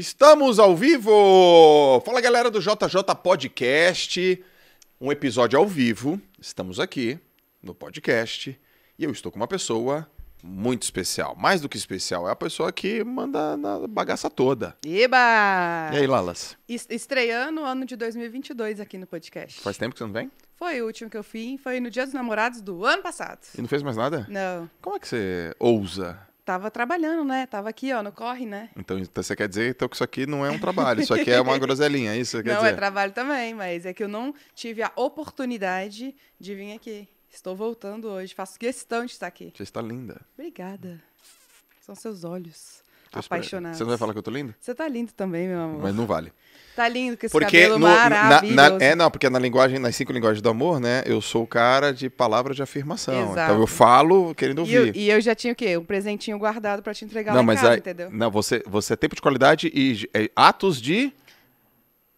Estamos ao vivo! Fala galera do JJ Podcast, um episódio ao vivo. Estamos aqui no podcast e eu estou com uma pessoa muito especial. Mais do que especial, é a pessoa que manda na bagaça toda. Eba! E aí, Lalas? estreando o ano de 2022 aqui no podcast. Faz tempo que você não vem? Foi o último que eu fiz, foi no Dia dos Namorados do ano passado. E não fez mais nada? Não. Como é que você ousa tava trabalhando, né? Tava aqui, ó, no corre, né? Então, então, você quer dizer então, que isso aqui não é um trabalho, isso aqui é uma groselinha, é isso quer não, é dizer? Não, é trabalho também, mas é que eu não tive a oportunidade de vir aqui. Estou voltando hoje, faço questão de estar aqui. Você está linda. Obrigada. São seus olhos. apaixonados. Você não vai falar que eu tô linda Você tá lindo também, meu amor. Mas não vale. Tá lindo com esse porque cabelo no, maravilhoso. Na, na, é, não, porque na linguagem, nas cinco linguagens do amor, né? Eu sou o cara de palavras de afirmação. Exato. Então eu falo querendo ouvir. E eu, e eu já tinha o quê? Um presentinho guardado para te entregar não, lá mas casa, entendeu? Não, você, você é tempo de qualidade e é, atos de...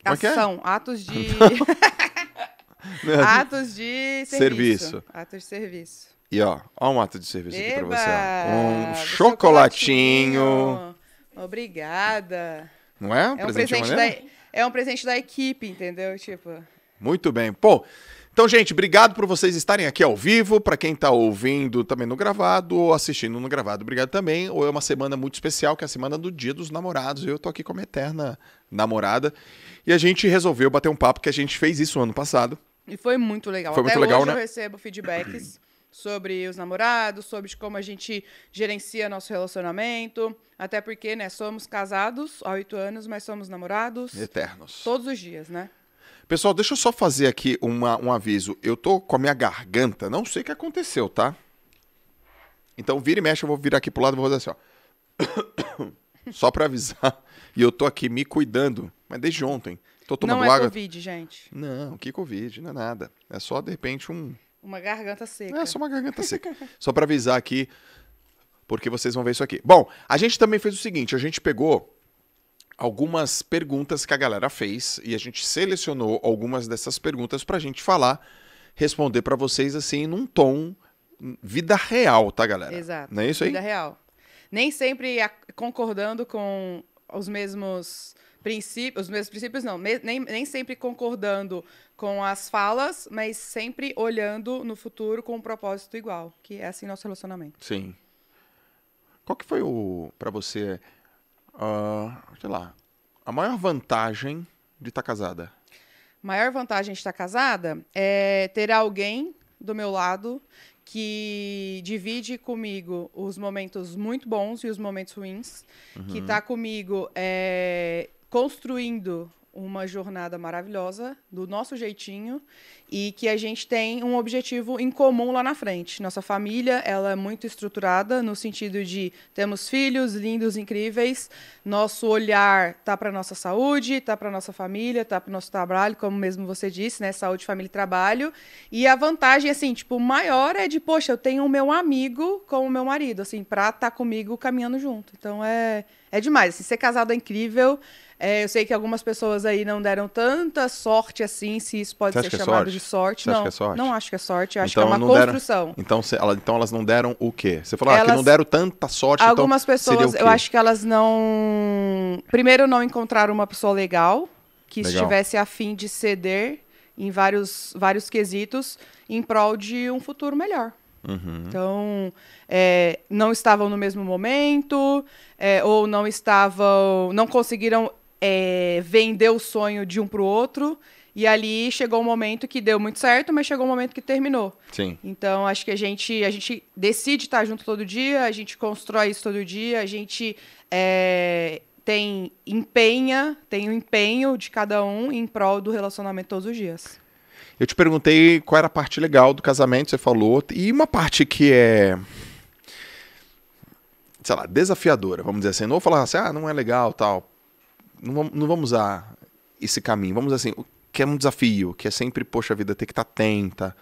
É é? Ação, é? atos de... atos de serviço. serviço. Atos de serviço. E ó, ó um ato de serviço Eba, aqui pra você. Ó. Um chocolatinho. chocolatinho. Obrigada. Não é? Um é um presente, presente da... É um presente da equipe, entendeu? Tipo. Muito bem. Bom, então, gente, obrigado por vocês estarem aqui ao vivo. Para quem está ouvindo também no gravado ou assistindo no gravado, obrigado também. Ou é uma semana muito especial, que é a semana do Dia dos Namorados. Eu tô aqui com a minha eterna namorada. E a gente resolveu bater um papo, que a gente fez isso ano passado. E foi muito legal. Foi Até muito legal, hoje né? eu recebo feedbacks. sobre os namorados, sobre como a gente gerencia nosso relacionamento. Até porque, né, somos casados há oito anos, mas somos namorados. Eternos. Todos os dias, né? Pessoal, deixa eu só fazer aqui uma, um aviso. Eu tô com a minha garganta, não sei o que aconteceu, tá? Então vira e mexe, eu vou virar aqui pro lado e vou fazer assim, ó. Só pra avisar. E eu tô aqui me cuidando, mas desde ontem. Tô tomando não é Covid, gente. Não, que Covid, não é nada. É só, de repente, um, uma garganta seca. É, só uma garganta seca. só para avisar aqui, porque vocês vão ver isso aqui. Bom, a gente também fez o seguinte: a gente pegou algumas perguntas que a galera fez e a gente selecionou algumas dessas perguntas para a gente falar, responder para vocês assim num tom vida real, tá, galera? Exato. Não é isso aí? Vida real. Nem sempre concordando com os mesmos princípios, os meus princípios não, nem, nem sempre concordando com as falas, mas sempre olhando no futuro com um propósito igual, que é assim nosso relacionamento. Sim. Qual que foi o para você, uh, sei lá, a maior vantagem de estar tá casada? Maior vantagem de estar tá casada é ter alguém do meu lado que divide comigo os momentos muito bons e os momentos ruins, uhum. que está comigo é, construindo uma jornada maravilhosa, do nosso jeitinho, e que a gente tem um objetivo em comum lá na frente. Nossa família, ela é muito estruturada no sentido de temos filhos lindos, incríveis, nosso olhar tá para nossa saúde, tá para nossa família, tá para nosso trabalho, como mesmo você disse, né, saúde, família e trabalho. E a vantagem assim, tipo, maior é de, poxa, eu tenho o meu amigo com o meu marido, assim, para estar tá comigo caminhando junto. Então é é demais. Assim, ser casado é incrível. É, eu sei que algumas pessoas aí não deram tanta sorte assim, se isso pode ser é chamado de sorte. Você não, acha que é sorte? não acho que é sorte, eu acho então, que é então uma construção. Deram... Então, se... então elas não deram o quê? Você falou elas... ah, que não deram tanta sorte. Então algumas então pessoas, eu acho que elas não. Primeiro, não encontraram uma pessoa legal que legal. estivesse afim de ceder em vários, vários quesitos em prol de um futuro melhor. Uhum. Então, é, não estavam no mesmo momento, é, ou não estavam, não conseguiram é, vender o sonho de um para o outro. E ali chegou um momento que deu muito certo, mas chegou um momento que terminou. Sim. Então, acho que a gente, a gente decide estar junto todo dia, a gente constrói isso todo dia, a gente é, tem empenha, tem o um empenho de cada um em prol do relacionamento todos os dias. Eu te perguntei qual era a parte legal do casamento, você falou, e uma parte que é sei lá, desafiadora, vamos dizer assim, não vou falar assim, ah, não é legal, tal não vamos, não vamos usar esse caminho. Vamos assim, que é um desafio, que é sempre, poxa vida, ter que estar tá atenta.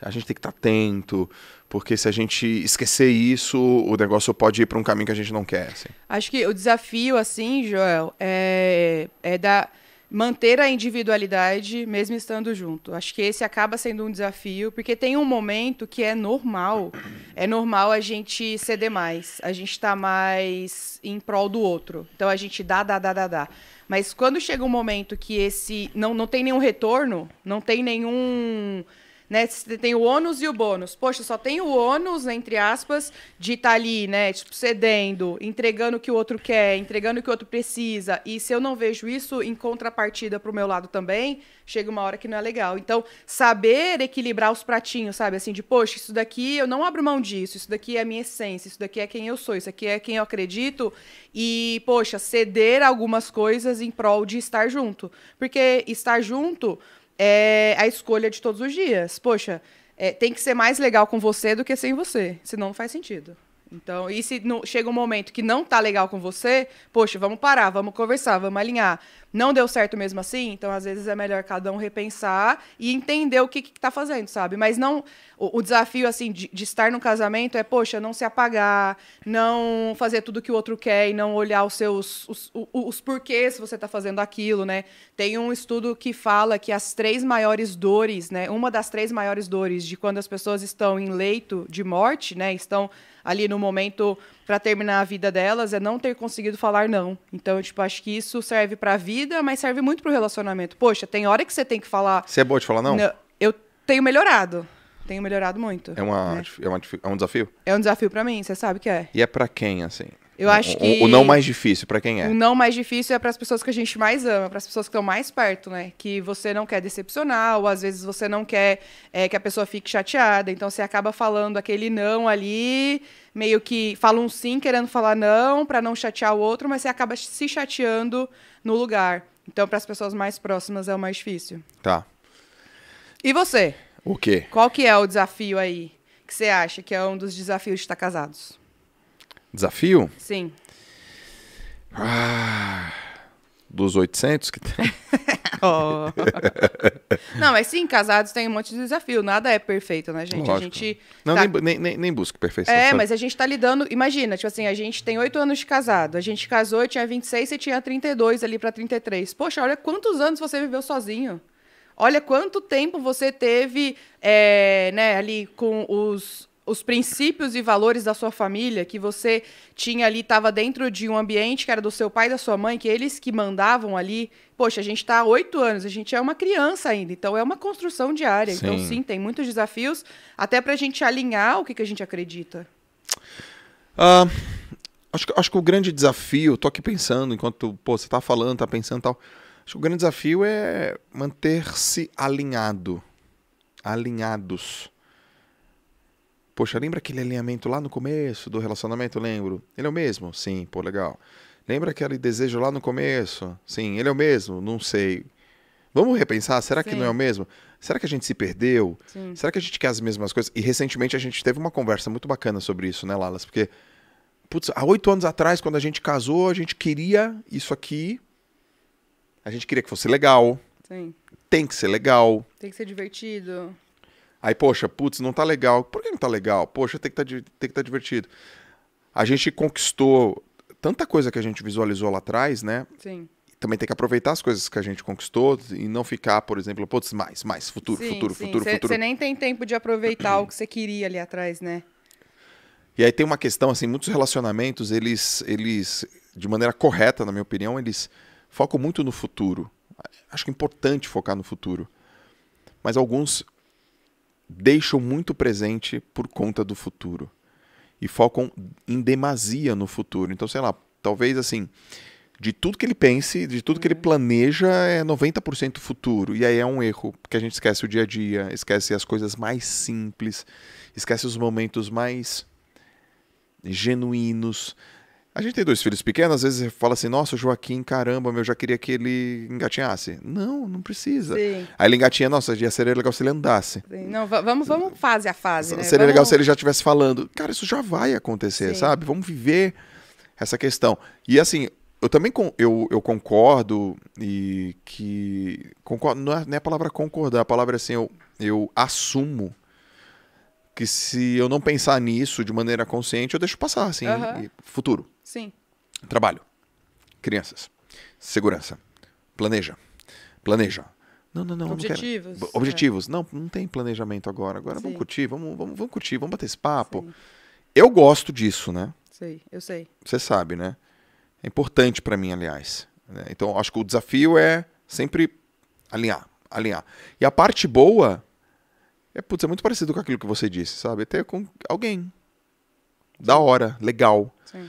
A gente tem que estar tá atento, porque se a gente esquecer isso, o negócio pode ir para um caminho que a gente não quer. Assim. Acho que o desafio, assim, Joel, é, é da. Dar manter a individualidade mesmo estando junto. Acho que esse acaba sendo um desafio, porque tem um momento que é normal, é normal a gente ceder mais, a gente está mais em prol do outro. Então a gente dá, dá, dá, dá, dá. Mas quando chega um momento que esse não, não tem nenhum retorno, não tem nenhum né? Você tem o ônus e o bônus. Poxa, só tem o ônus, entre aspas, de estar tá ali, né? Tipo, cedendo, entregando o que o outro quer, entregando o que o outro precisa. E se eu não vejo isso em contrapartida pro meu lado também, chega uma hora que não é legal. Então, saber equilibrar os pratinhos, sabe? Assim, de, poxa, isso daqui eu não abro mão disso, isso daqui é a minha essência, isso daqui é quem eu sou, isso aqui é quem eu acredito. E, poxa, ceder algumas coisas em prol de estar junto. Porque estar junto é a escolha de todos os dias. Poxa, é, tem que ser mais legal com você do que sem você, senão não faz sentido. Então, e se chega um momento que não tá legal com você, poxa, vamos parar, vamos conversar, vamos alinhar não deu certo mesmo assim, então às vezes é melhor cada um repensar e entender o que está fazendo, sabe? Mas não. O, o desafio, assim, de, de, estar no casamento é, poxa, não se apagar, não fazer tudo que o outro quer e não olhar os seus. os, os, os porquês você está fazendo aquilo, né? Tem um estudo que fala que as três maiores dores, né? Uma das três maiores dores de quando as pessoas estão em leito de morte, né? Estão ali no momento para terminar a vida delas é não ter conseguido falar não. Então, tipo, acho que isso serve para a vida, mas serve muito para o relacionamento. Poxa, tem hora que você tem que falar. Você é boa de falar não? não eu tenho melhorado. Tenho melhorado muito. É, uma, né? é, uma, é um desafio? É um desafio para mim, você sabe que é. E é para quem, assim? Eu acho que. O, não mais difícil, para quem é? O não mais difícil é para as pessoas que a gente mais ama, para as pessoas que estão mais perto, né? Que você não quer decepcionar, ou às vezes você não quer é, que a pessoa fique chateada. Então você acaba falando aquele não ali, meio que fala um sim querendo falar não, para não chatear o outro, mas você acaba se chateando no lugar. Então, para as pessoas mais próximas é o mais difícil. Tá. E você? O quê? Qual que é o desafio aí que você acha que é um dos desafios de estar casados? Desafio? Sim. Ah, dos 800 que tem. oh. Não, mas sim, casados tem um monte de desafio. Nada é perfeito, né, gente? Lógico. A gente. Não, tá... nem, nem, nem busca perfeição. É, sabe? mas a gente tá lidando. Imagina, tipo assim, a gente tem oito anos de casado. A gente casou, eu tinha 26, e tinha 32 ali pra 33. Poxa, olha quantos anos você viveu sozinho. Olha quanto tempo você teve, é, né, ali com os, os princípios e valores da sua família, que você tinha ali, estava dentro de um ambiente que era do seu pai e da sua mãe, que eles que mandavam ali. Poxa, a gente está há oito anos, a gente é uma criança ainda, então é uma construção diária. Então, sim. Então, sim, tem muitos desafios, até para a gente alinhar o que, que a gente acredita. Uh, acho, acho que o grande desafio, estou aqui pensando, enquanto pô, você está falando, está pensando tal. Acho que o grande desafio é manter-se alinhado. Alinhados Poxa, lembra aquele alinhamento lá no começo do relacionamento? Lembro. Ele é o mesmo? Sim, pô, legal. Lembra aquele desejo lá no começo? Sim, ele é o mesmo? Não sei. Vamos repensar? Será Sim. que não é o mesmo? Será que a gente se perdeu? Sim. Será que a gente quer as mesmas coisas? E recentemente a gente teve uma conversa muito bacana sobre isso, né, Lalas? Porque, putz, há oito anos atrás, quando a gente casou, a gente queria isso aqui. A gente queria que fosse legal. Sim. Tem que ser legal. Tem que ser divertido. Aí, poxa, putz, não tá legal. Por que não tá legal? Poxa, tem que tá, tem que tá divertido. A gente conquistou tanta coisa que a gente visualizou lá atrás, né? Sim. Também tem que aproveitar as coisas que a gente conquistou e não ficar, por exemplo, putz, mais, mais, futuro, sim, futuro, sim. futuro, cê, futuro. Você nem tem tempo de aproveitar o que você queria ali atrás, né? E aí tem uma questão, assim, muitos relacionamentos, eles, eles de maneira correta, na minha opinião, eles focam muito no futuro. Acho que é importante focar no futuro. Mas alguns deixam muito presente por conta do futuro e focam em demasia no futuro. Então, sei lá, talvez assim, de tudo que ele pense, de tudo que ele uhum. planeja, é 90% futuro. E aí é um erro, porque a gente esquece o dia a dia, esquece as coisas mais simples, esquece os momentos mais genuínos. A gente tem dois filhos pequenos, às vezes você fala assim, nossa, Joaquim, caramba, meu, já queria que ele engatinhasse. Não, não precisa. Sim. Aí ele engatinha, nossa, já seria legal se ele andasse. Sim. Não, vamos, vamos fase a fase, né? Seria vamos... legal se ele já estivesse falando. Cara, isso já vai acontecer, Sim. sabe? Vamos viver essa questão. E assim, eu também com, eu, eu concordo e que... Concordo, não, é, não é a palavra concordar, a palavra é assim, eu, eu assumo que se eu não pensar nisso de maneira consciente, eu deixo passar, assim, uhum. futuro. Trabalho. Crianças. Segurança. Planeja. Planeja. Não, não, não. Objetivos. Não é. Objetivos. É. Não, não tem planejamento agora. Agora Sim. vamos curtir, vamos, vamos, vamos curtir, vamos bater esse papo. Sim. Eu gosto disso, né? Sei, eu sei. Você sabe, né? É importante para mim, aliás. Né? Então, acho que o desafio é sempre alinhar, alinhar. E a parte boa é, putz, é muito parecido com aquilo que você disse, sabe? Até com alguém. Da hora, legal. Sim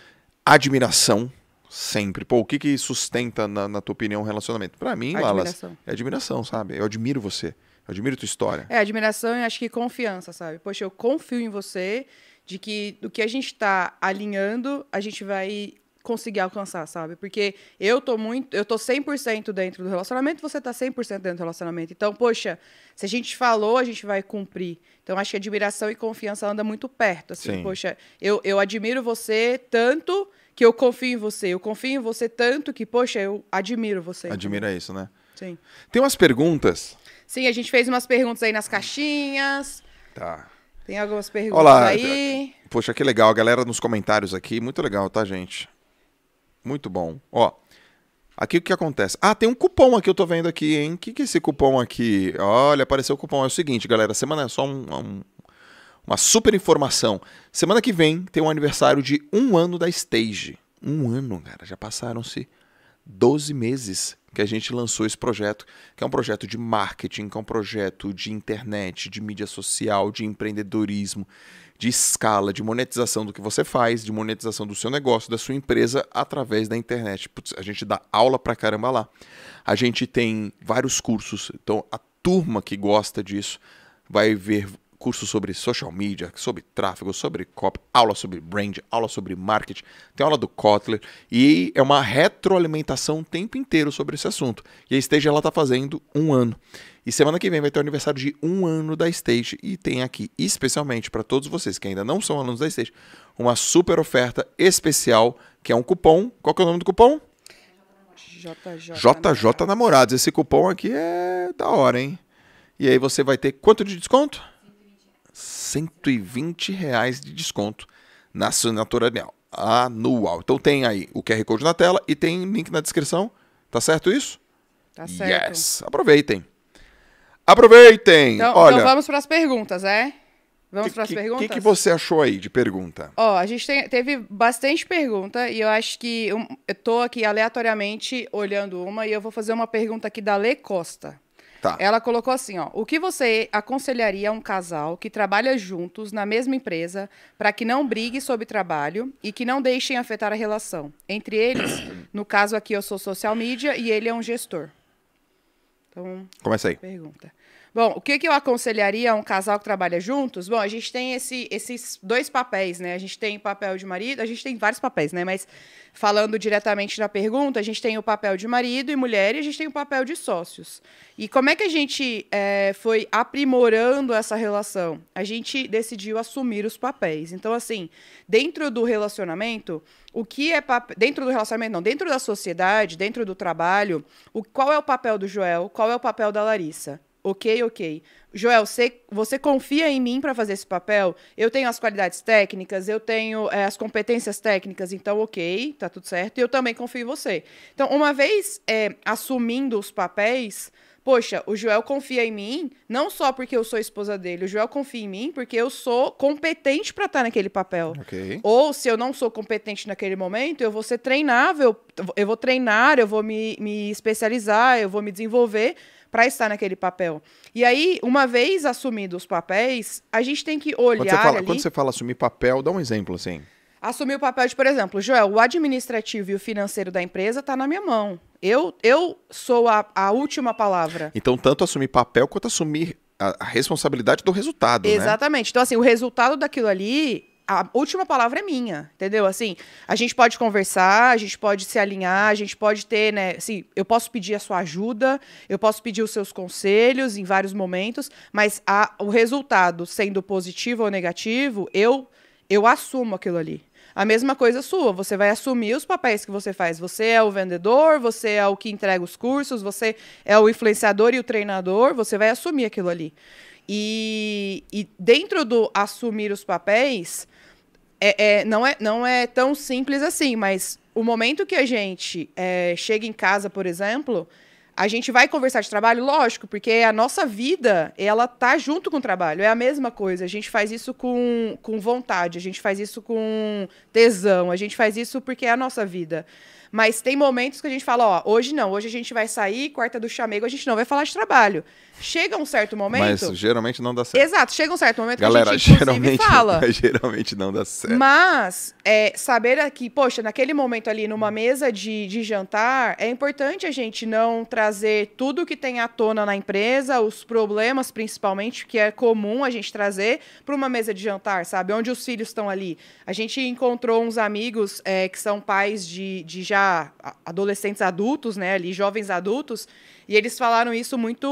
admiração sempre. Pô, o que que sustenta, na, na tua opinião, um relacionamento? Para mim, Wallace, é admiração, sabe? Eu admiro você. Eu admiro tua história. É, admiração e acho que confiança, sabe? Poxa, eu confio em você de que do que a gente está alinhando, a gente vai conseguir alcançar, sabe? Porque eu tô muito, eu tô 100% dentro do relacionamento, você tá 100% dentro do relacionamento. Então, poxa, se a gente falou, a gente vai cumprir. Então, acho que admiração e confiança andam muito perto, assim, Sim. poxa, eu, eu admiro você tanto que eu confio em você, eu confio em você tanto que, poxa, eu admiro você. Admira isso, né? Sim. Tem umas perguntas? Sim, a gente fez umas perguntas aí nas caixinhas. Tá. Tem algumas perguntas Olá, aí. Poxa, que legal, a galera nos comentários aqui, muito legal, tá, gente? Muito bom. Ó, aqui o que acontece? Ah, tem um cupom aqui, eu tô vendo aqui, hein? O que, que é esse cupom aqui? Olha, apareceu o cupom. É o seguinte, galera, semana é só um, é um, uma super informação. Semana que vem tem um aniversário de um ano da Stage. Um ano, cara. Já passaram-se 12 meses que a gente lançou esse projeto, que é um projeto de marketing, que é um projeto de internet, de mídia social, de empreendedorismo, de escala, de monetização do que você faz, de monetização do seu negócio, da sua empresa através da internet. Putz, a gente dá aula pra caramba lá. A gente tem vários cursos, então a turma que gosta disso vai ver curso sobre social media, sobre tráfego, sobre copy, aula sobre brand, aula sobre marketing, tem aula do Kotler e é uma retroalimentação o tempo inteiro sobre esse assunto. E a Stage ela está fazendo um ano. E semana que vem vai ter o aniversário de um ano da Stage e tem aqui, especialmente para todos vocês que ainda não são alunos da Stage, uma super oferta especial que é um cupom. Qual que é o nome do cupom? JJ, JJ Namorados. Esse cupom aqui é da hora, hein? E aí você vai ter quanto de desconto? 120 reais de desconto na assinatura anual. Então tem aí o QR Code na tela e tem link na descrição. Tá certo isso? Tá certo. Yes. Aproveitem. Aproveitem. Então, então Olha, então vamos para as perguntas, é? Vamos para as perguntas? O que, que, você achou aí de pergunta? Ó, oh, a gente tem, teve bastante pergunta e eu acho que eu, eu tô aqui aleatoriamente olhando uma e eu vou fazer uma pergunta aqui da Lê Costa. Tá. Ela colocou assim, ó: "O que você aconselharia a um casal que trabalha juntos na mesma empresa para que não brigue sobre trabalho e que não deixem afetar a relação? Entre eles, no caso aqui eu sou social media e ele é um gestor." Então, começa aí. Pergunta. Bom, o que, que eu aconselharia a um casal que trabalha juntos? Bom, a gente tem esse, esses dois papéis, né? A gente tem o papel de marido, a gente tem vários papéis, né? Mas falando diretamente da pergunta, a gente tem o papel de marido e mulher e a gente tem o papel de sócios. E como é que a gente é, foi aprimorando essa relação? A gente decidiu assumir os papéis. Então, assim, dentro do relacionamento, o que é pap... dentro do relacionamento, não, dentro da sociedade, dentro do trabalho, o... qual é o papel do Joel, qual é o papel da Larissa? Ok, ok. Joel, você, você confia em mim para fazer esse papel? Eu tenho as qualidades técnicas, eu tenho é, as competências técnicas, então ok, tá tudo certo. E eu também confio em você. Então, uma vez é, assumindo os papéis, poxa, o Joel confia em mim, não só porque eu sou esposa dele, o Joel confia em mim porque eu sou competente para estar tá naquele papel. Okay. Ou se eu não sou competente naquele momento, eu vou ser treinável, eu vou treinar, eu vou me, me especializar, eu vou me desenvolver para estar naquele papel. E aí, uma vez assumindo os papéis, a gente tem que olhar. Quando você fala, ali... quando você fala assumir papel, dá um exemplo assim. Assumir o papel de, por exemplo, Joel, o administrativo e o financeiro da empresa está na minha mão. Eu, eu sou a, a última palavra. Então, tanto assumir papel quanto assumir a, a responsabilidade do resultado. Né? Exatamente. Né? Então, assim, o resultado daquilo ali a última palavra é minha, entendeu? Assim, a gente pode conversar, a gente pode se alinhar, a gente pode ter, né? Assim, eu posso pedir a sua ajuda, eu posso pedir os seus conselhos em vários momentos, mas a, o resultado sendo positivo ou negativo, eu eu assumo aquilo ali. A mesma coisa sua, você vai assumir os papéis que você faz. Você é o vendedor, você é o que entrega os cursos, você é o influenciador e o treinador, você vai assumir aquilo ali. E, e dentro do assumir os papéis, é, é, não, é, não é tão simples assim, mas o momento que a gente é, chega em casa, por exemplo, a gente vai conversar de trabalho, lógico, porque a nossa vida, ela tá junto com o trabalho, é a mesma coisa. A gente faz isso com, com vontade, a gente faz isso com tesão, a gente faz isso porque é a nossa vida. Mas tem momentos que a gente fala, ó, hoje não, hoje a gente vai sair, quarta do chamego, a gente não vai falar de trabalho. Chega um certo momento. Mas geralmente não dá certo. Exato, chega um certo momento Galera, que a gente geralmente, fala. geralmente não dá certo. Mas é, saber que, poxa, naquele momento ali, numa mesa de, de jantar, é importante a gente não trazer tudo que tem à tona na empresa, os problemas principalmente, que é comum a gente trazer, para uma mesa de jantar, sabe? Onde os filhos estão ali. A gente encontrou uns amigos é, que são pais de, de já adolescentes adultos, né? Ali, jovens adultos, e eles falaram isso muito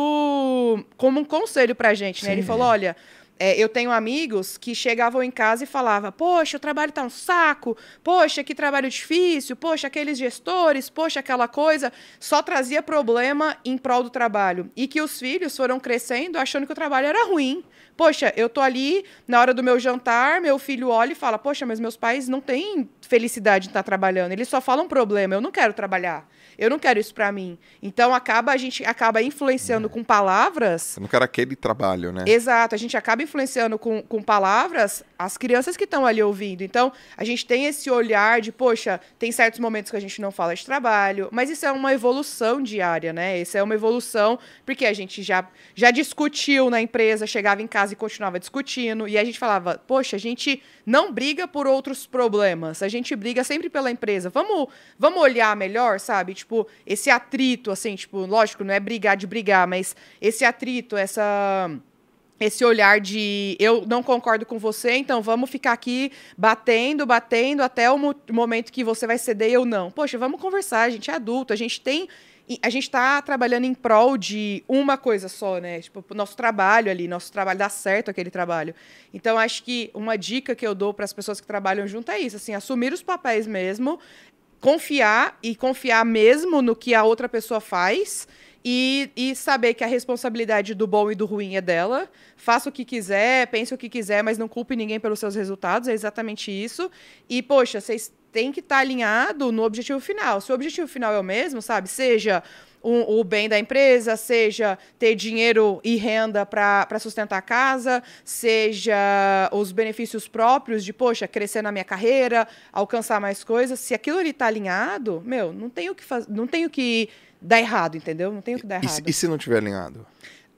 como um conselho pra gente, né? Sim. Ele falou: olha. É, eu tenho amigos que chegavam em casa e falavam: Poxa, o trabalho tá um saco, poxa, que trabalho difícil, poxa, aqueles gestores, poxa, aquela coisa. Só trazia problema em prol do trabalho. E que os filhos foram crescendo achando que o trabalho era ruim. Poxa, eu tô ali na hora do meu jantar, meu filho olha e fala: Poxa, mas meus pais não têm felicidade de estar tá trabalhando, eles só falam problema, eu não quero trabalhar. Eu não quero isso para mim. Então acaba a gente acaba influenciando é. com palavras. Eu não quero aquele trabalho, né? Exato. A gente acaba influenciando com, com palavras as crianças que estão ali ouvindo. Então a gente tem esse olhar de, poxa, tem certos momentos que a gente não fala de trabalho, mas isso é uma evolução diária, né? Isso é uma evolução porque a gente já já discutiu na empresa, chegava em casa e continuava discutindo e a gente falava, poxa, a gente não briga por outros problemas, a gente briga sempre pela empresa. Vamos vamos olhar melhor, sabe? tipo, esse atrito, assim, tipo, lógico, não é brigar de brigar, mas esse atrito, essa esse olhar de eu não concordo com você, então vamos ficar aqui batendo, batendo até o momento que você vai ceder e eu não. Poxa, vamos conversar, a gente é adulto, a gente tem a gente está trabalhando em prol de uma coisa só, né? Tipo, nosso trabalho ali, nosso trabalho dá certo aquele trabalho. Então, acho que uma dica que eu dou para as pessoas que trabalham junto é isso, assim, assumir os papéis mesmo, confiar e confiar mesmo no que a outra pessoa faz e, e, saber que a responsabilidade do bom e do ruim é dela. Faça o que quiser, pense o que quiser, mas não culpe ninguém pelos seus resultados. É exatamente isso. E, poxa, vocês têm que estar tá alinhado no objetivo final. Se o objetivo final é o mesmo, sabe? Seja o, o bem da empresa, seja ter dinheiro e renda para sustentar a casa, seja os benefícios próprios de, poxa, crescer na minha carreira, alcançar mais coisas. Se aquilo ali está alinhado, meu, não tenho que não tenho que dar errado, entendeu? Não tenho que dar e, errado. E se não tiver alinhado?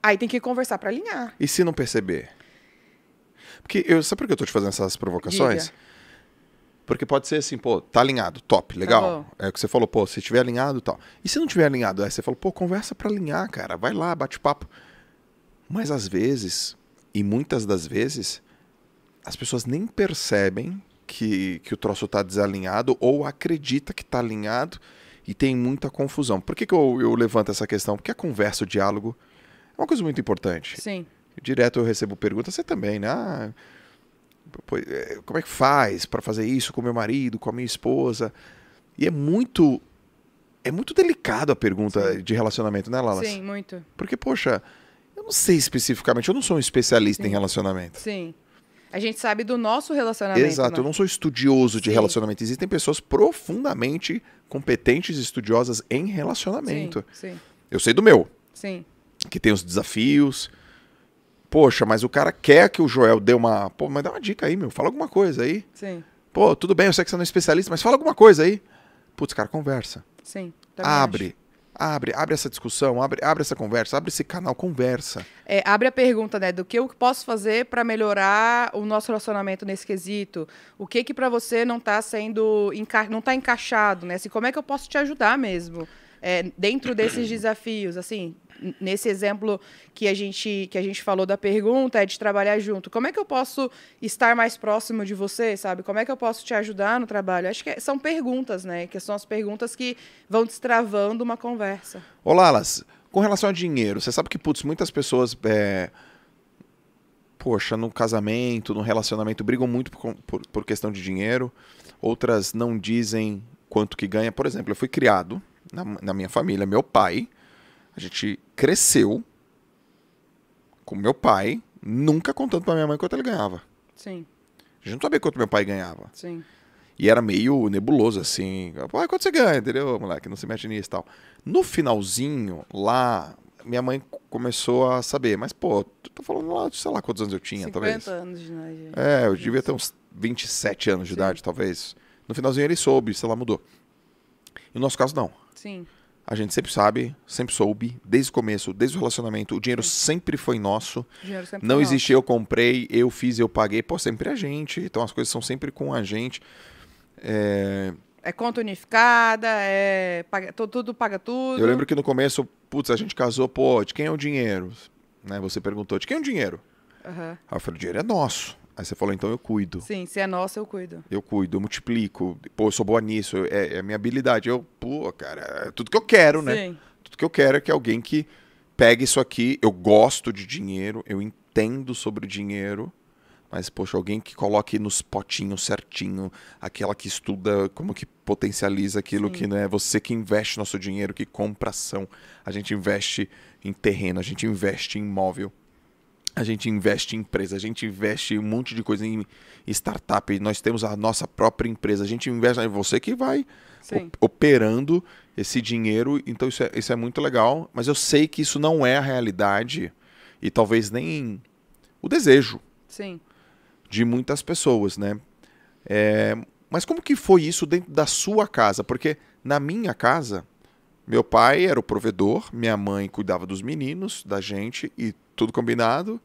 Aí tem que conversar para alinhar. E se não perceber? Porque eu, sabe por que eu estou te fazendo essas provocações? Diga. Porque pode ser assim, pô, tá alinhado, top, legal. Tá é o que você falou, pô, se tiver alinhado e tal. E se não tiver alinhado, aí você falou, pô, conversa para alinhar, cara, vai lá, bate papo. Mas às vezes, e muitas das vezes, as pessoas nem percebem que, que o troço tá desalinhado ou acredita que tá alinhado e tem muita confusão. Por que, que eu, eu levanto essa questão? Porque a conversa, o diálogo, é uma coisa muito importante. Sim. Direto eu recebo perguntas, você também, né? Ah, é, como é que faz para fazer isso com meu marido, com a minha esposa? E é muito é muito delicado a pergunta Sim. de relacionamento, né, Lala? Sim, muito. Porque poxa, eu não sei especificamente, eu não sou um especialista Sim. em relacionamento. Sim. A gente sabe do nosso relacionamento. Exato, eu né? não sou estudioso de Sim. relacionamento. Existem pessoas profundamente competentes e estudiosas em relacionamento. Sim, sim. Eu sei do meu. Sim. Que tem os desafios, Poxa, mas o cara quer que o Joel dê uma. Pô, mas dá uma dica aí, meu. Fala alguma coisa aí. Sim. Pô, tudo bem, eu sei que você não é especialista, mas fala alguma coisa aí. Putz, cara, conversa. Sim. Abre. Acho abre, abre essa discussão, abre, abre essa conversa, abre esse canal, conversa. É, abre a pergunta, né, do que eu posso fazer para melhorar o nosso relacionamento nesse quesito? O que que para você não está sendo, não tá encaixado, né? Assim, como é que eu posso te ajudar mesmo? É, dentro desses desafios, assim, nesse exemplo que a gente que a gente falou da pergunta é de trabalhar junto. Como é que eu posso estar mais próximo de você, sabe? Como é que eu posso te ajudar no trabalho? Acho que é, são perguntas, né? Que são as perguntas que vão destravando uma conversa. Olá, Alas. Com relação a dinheiro, você sabe que putz, muitas pessoas é... Poxa, no casamento, no relacionamento, brigam muito por, por, por questão de dinheiro. Outras não dizem quanto que ganha. Por exemplo, eu fui criado na, na minha família, meu pai a gente cresceu com meu pai, nunca contando pra minha mãe quanto ele ganhava. Sim. A gente não sabia quanto meu pai ganhava. Sim. E era meio nebuloso, assim. Pô, quanto você ganha, entendeu, moleque? Não se mete nisso e tal. No finalzinho, lá, minha mãe começou a saber. Mas, pô, tu tá falando lá, sei lá quantos anos eu tinha, 50 talvez. 50 anos de idade. Né? É, eu devia ter uns 27 anos de Sim. idade, talvez. No finalzinho ele soube, sei lá, mudou. No nosso caso, não. Sim. A gente sempre sabe, sempre soube, desde o começo, desde o relacionamento, o dinheiro sempre foi nosso. Sempre não existe eu comprei, eu fiz, eu paguei. Pô, sempre a gente. Então as coisas são sempre com a gente. É, é conta unificada, é paga, tudo, tudo paga tudo. Eu lembro que no começo, putz, a gente casou, pô, de quem é o dinheiro? Né? Você perguntou, de quem é o dinheiro? Uhum. Aí eu falei, o dinheiro é nosso. Aí você falou, então eu cuido. Sim, se é nosso, eu cuido. Eu cuido, eu multiplico. Pô, eu sou boa nisso, é, é minha habilidade. Eu, pô, cara, é tudo que eu quero, né? Sim. Tudo que eu quero é que alguém que pegue isso aqui. Eu gosto de dinheiro, eu entendo sobre dinheiro. Mas, poxa, alguém que coloque nos potinhos certinho, aquela que estuda como que potencializa aquilo Sim. que, né? Você que investe nosso dinheiro, que compra ação. A gente investe em terreno, a gente investe em imóvel. A gente investe em empresa, a gente investe um monte de coisa em startup, nós temos a nossa própria empresa, a gente investe, é você que vai Sim. operando esse dinheiro, então isso é, isso é muito legal, mas eu sei que isso não é a realidade e talvez nem o desejo Sim. de muitas pessoas, né? É, mas como que foi isso dentro da sua casa? Porque na minha casa, meu pai era o provedor, minha mãe cuidava dos meninos, da gente e tudo combinado.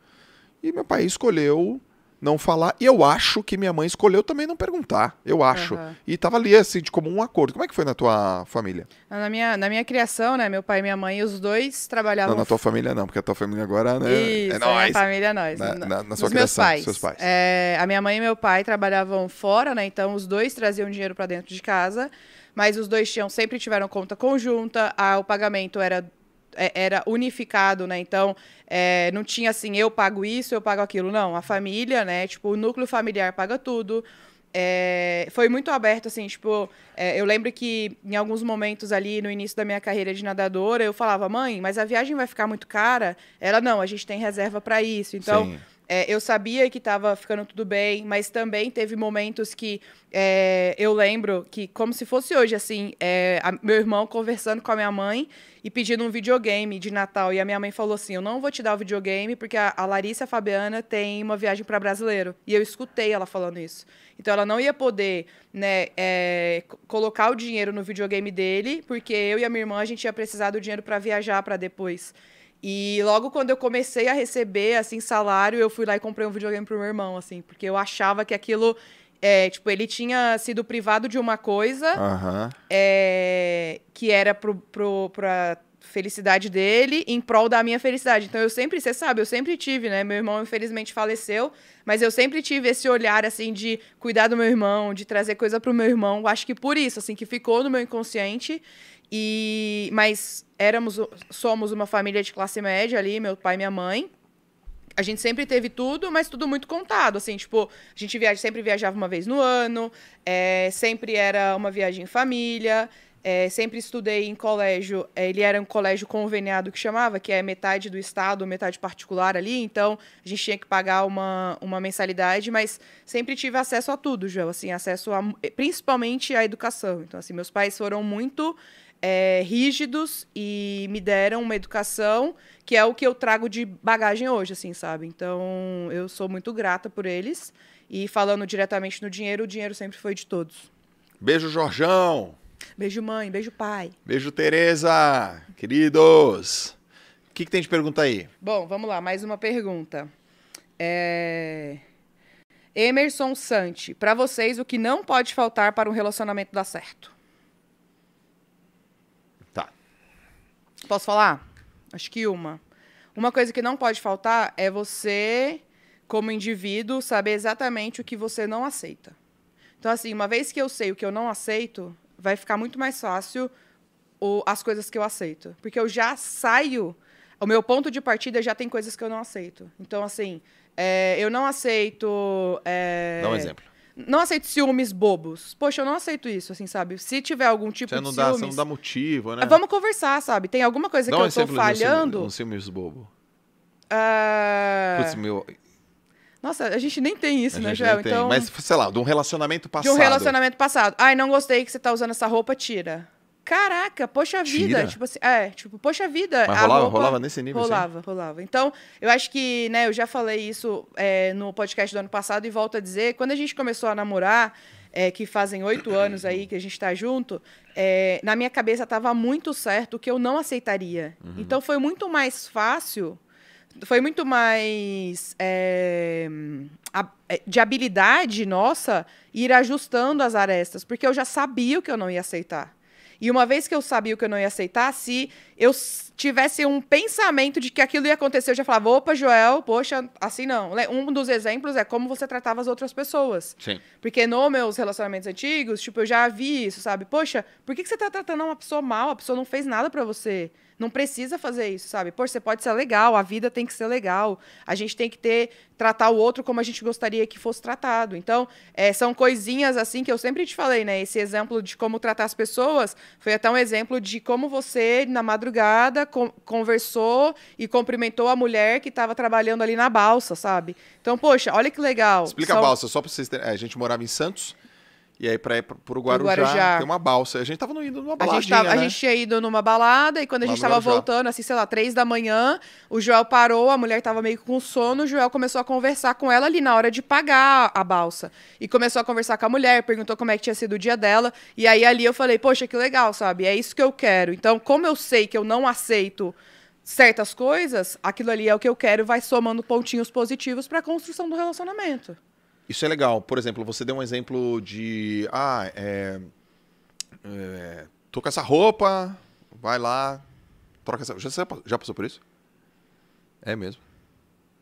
E meu pai escolheu não falar. E eu acho que minha mãe escolheu também não perguntar. Eu acho. Uhum. E tava ali, assim, de como um acordo. Como é que foi na tua família? Ah, na minha, na minha criação, né? Meu pai e minha mãe, os dois trabalhavam. Não, na tua família não, porque a tua família agora, né? É Isso, é nós. família é nós. Na, na, na sua criação, meus pais. Seus pais. É, a minha mãe e meu pai trabalhavam fora, né? Então os dois traziam dinheiro para dentro de casa. Mas os dois tinham, sempre tiveram conta conjunta. A, o pagamento era é, era unificado, né? Então, é, não tinha assim, eu pago isso, eu pago aquilo. Não, a família, né? Tipo, o núcleo familiar paga tudo. É, foi muito aberto, assim, tipo, é, eu lembro que em alguns momentos ali no início da minha carreira de nadadora, eu falava, mãe, mas a viagem vai ficar muito cara? Ela, não, a gente tem reserva para isso. Então, Sim é, eu sabia que estava ficando tudo bem, mas também teve momentos que é, eu lembro que, como se fosse hoje, assim, é, a, meu irmão conversando com a minha mãe e pedindo um videogame de Natal. E a minha mãe falou assim: Eu não vou te dar o videogame porque a, a Larissa Fabiana tem uma viagem para brasileiro. E eu escutei ela falando isso. Então ela não ia poder né, é, colocar o dinheiro no videogame dele, porque eu e a minha irmã a gente ia precisar do dinheiro para viajar para depois. E logo quando eu comecei a receber, assim, salário, eu fui lá e comprei um videogame pro meu irmão, assim, porque eu achava que aquilo. É, tipo, ele tinha sido privado de uma coisa uhum. é, que era pro, pro, pra felicidade dele em prol da minha felicidade. Então eu sempre, você sabe, eu sempre tive, né? Meu irmão infelizmente faleceu, mas eu sempre tive esse olhar assim de cuidar do meu irmão, de trazer coisa pro meu irmão. Acho que por isso assim que ficou no meu inconsciente. E mas éramos somos uma família de classe média ali, meu pai e minha mãe. A gente sempre teve tudo, mas tudo muito contado, assim, tipo, a gente viaja, sempre viajava uma vez no ano, é, sempre era uma viagem em família, é, sempre estudei em colégio, é, ele era um colégio conveniado que chamava, que é metade do estado, metade particular ali, então a gente tinha que pagar uma, uma mensalidade, mas sempre tive acesso a tudo, João, assim, acesso a, principalmente à educação. Então, assim, meus pais foram muito é, rígidos e me deram uma educação que é o que eu trago de bagagem hoje, assim, sabe? Então, eu sou muito grata por eles. E falando diretamente no dinheiro, o dinheiro sempre foi de todos. Beijo, Jorjão! Beijo, mãe. Beijo, pai. Beijo, Tereza! Queridos! O que, que tem de pergunta aí? Bom, vamos lá. Mais uma pergunta. É... Emerson Sante, para vocês, o que não pode faltar para um relacionamento dar certo? posso falar? Acho que uma. Uma coisa que não pode faltar é você, como indivíduo, saber exatamente o que você não aceita. Então, assim, uma vez que eu sei o que eu não aceito, vai ficar muito mais fácil o, as coisas que eu aceito. Porque eu já saio, o meu ponto de partida já tem coisas que eu não aceito. Então, assim, é, eu não aceito. É... Dá um exemplo não aceito ciúmes bobos. Poxa, eu não aceito isso, assim, sabe? Se tiver algum tipo você de não dá, Você não dá motivo, né? Ah, vamos conversar, sabe? Tem alguma coisa não que eu é tô falhando... Não um ciúmes bobo. Uh... Putz, meu... Nossa, a gente nem tem isso, a né, Joel? Então... Mas, sei lá, de um relacionamento passado. De um relacionamento passado. Ai, não gostei que você tá usando essa roupa, tira. Caraca, poxa vida. Tira. Tipo assim, é, tipo, poxa vida. Mas rolava, roupa... rolava nesse nível? Assim? Rolava, assim. rolava. Então, eu acho que, né, eu já falei isso é, no podcast do ano passado e volto a dizer, quando a gente começou a namorar, é, que fazem oito anos aí que a gente está junto, é, na minha cabeça tava muito certo que eu não aceitaria. Uhum. Então foi muito mais fácil, foi muito mais é, a, é, de habilidade nossa ir ajustando as arestas, porque eu já sabia o que eu não ia aceitar. E uma vez que eu sabia o que eu não ia aceitar, se eu tivesse um pensamento de que aquilo ia acontecer, eu já falava, opa, Joel, poxa, assim não. Um dos exemplos é como você tratava as outras pessoas. Sim. Porque nos meus relacionamentos antigos, tipo, eu já vi isso, sabe? Poxa, por que, que você tá tratando uma pessoa mal? A pessoa não fez nada para você. Não precisa fazer isso, sabe? Pô, você pode ser legal, a vida tem que ser legal. A gente tem que ter tratar o outro como a gente gostaria que fosse tratado. Então, é, são coisinhas assim que eu sempre te falei, né? Esse exemplo de como tratar as pessoas foi até um exemplo de como você, na madrugada, conversou e cumprimentou a mulher que estava trabalhando ali na balsa, sabe? Então, poxa, olha que legal. Explica são... a balsa, só para vocês terem... É, a gente morava em Santos e aí pra ir pro Guarujá, Guarujá, tem uma balsa. A gente tava indo numa balada. a gente, né? a gente tinha ido numa balada e quando a gente estava voltando, assim, sei lá, três da manhã, o Joel parou, a mulher tava meio com sono, o Joel começou a conversar com ela ali na hora de pagar a balsa. E começou a conversar com a mulher, perguntou como é que tinha sido o dia dela. E aí ali eu falei, poxa, que legal, sabe? É isso que eu quero. Então, como eu sei que eu não aceito certas coisas, aquilo ali é o que eu quero, vai somando pontinhos positivos para a construção do relacionamento. Isso é legal. Por exemplo, você deu um exemplo de. Ah, é, é, tô com essa roupa, vai lá, troca essa. Já, já passou por isso? É mesmo.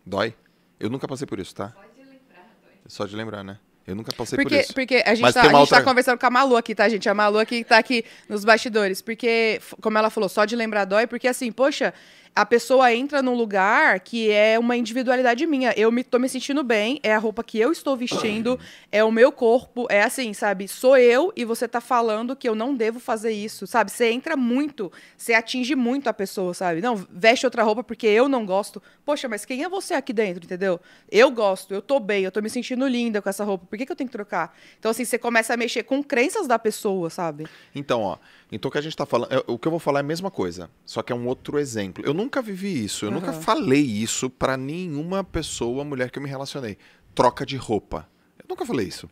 Dói. Eu nunca passei por isso, tá? Só de lembrar, dói. Só de lembrar, né? Eu nunca passei porque, por isso. Porque a gente, Mas tá, a gente tá outra... tá conversando com a Malu aqui, tá, gente? A Malu aqui tá aqui nos bastidores. Porque, como ela falou, só de lembrar dói. Porque, assim, poxa, a pessoa entra num lugar que é uma individualidade minha. Eu me, tô me sentindo bem, é a roupa que eu estou vestindo, é o meu corpo, é assim, sabe? Sou eu e você tá falando que eu não devo fazer isso, sabe? Você entra muito, você atinge muito a pessoa, sabe? Não, veste outra roupa porque eu não gosto. Poxa, mas quem é você aqui dentro, entendeu? Eu gosto, eu tô bem, eu tô me sentindo linda com essa roupa, por que, que eu tenho que trocar? Então, assim, você começa a mexer com crenças da pessoa, sabe? Então, ó, então o que a gente tá falando, é, o que eu vou falar é a mesma coisa, só que é um outro exemplo. Eu nunca vivi isso, eu uhum. nunca falei isso para nenhuma pessoa, mulher que eu me relacionei. Troca de roupa. Eu nunca falei isso.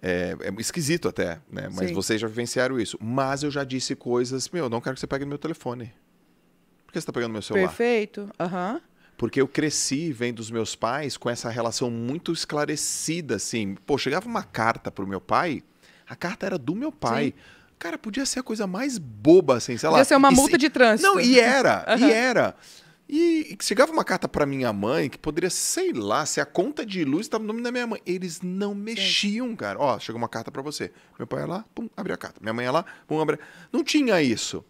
É, é esquisito até, né? Mas Sim. vocês já vivenciaram isso. Mas eu já disse coisas, meu, não quero que você pegue meu telefone. Por que você tá pegando meu celular? Perfeito, aham. Uhum. Porque eu cresci vendo os meus pais com essa relação muito esclarecida, assim. Pô, chegava uma carta pro meu pai, a carta era do meu pai. Sim. Cara, podia ser a coisa mais boba, assim, sei lá. Podia ser uma multa se... de trânsito. Não, e era, uhum. e era. E chegava uma carta para minha mãe que poderia, sei lá, se a conta de luz estava no nome da minha mãe. Eles não mexiam, cara. Ó, chegou uma carta para você. Meu pai ia lá, pum, abriu a carta. Minha mãe ia lá, pum, abriu. Não tinha isso.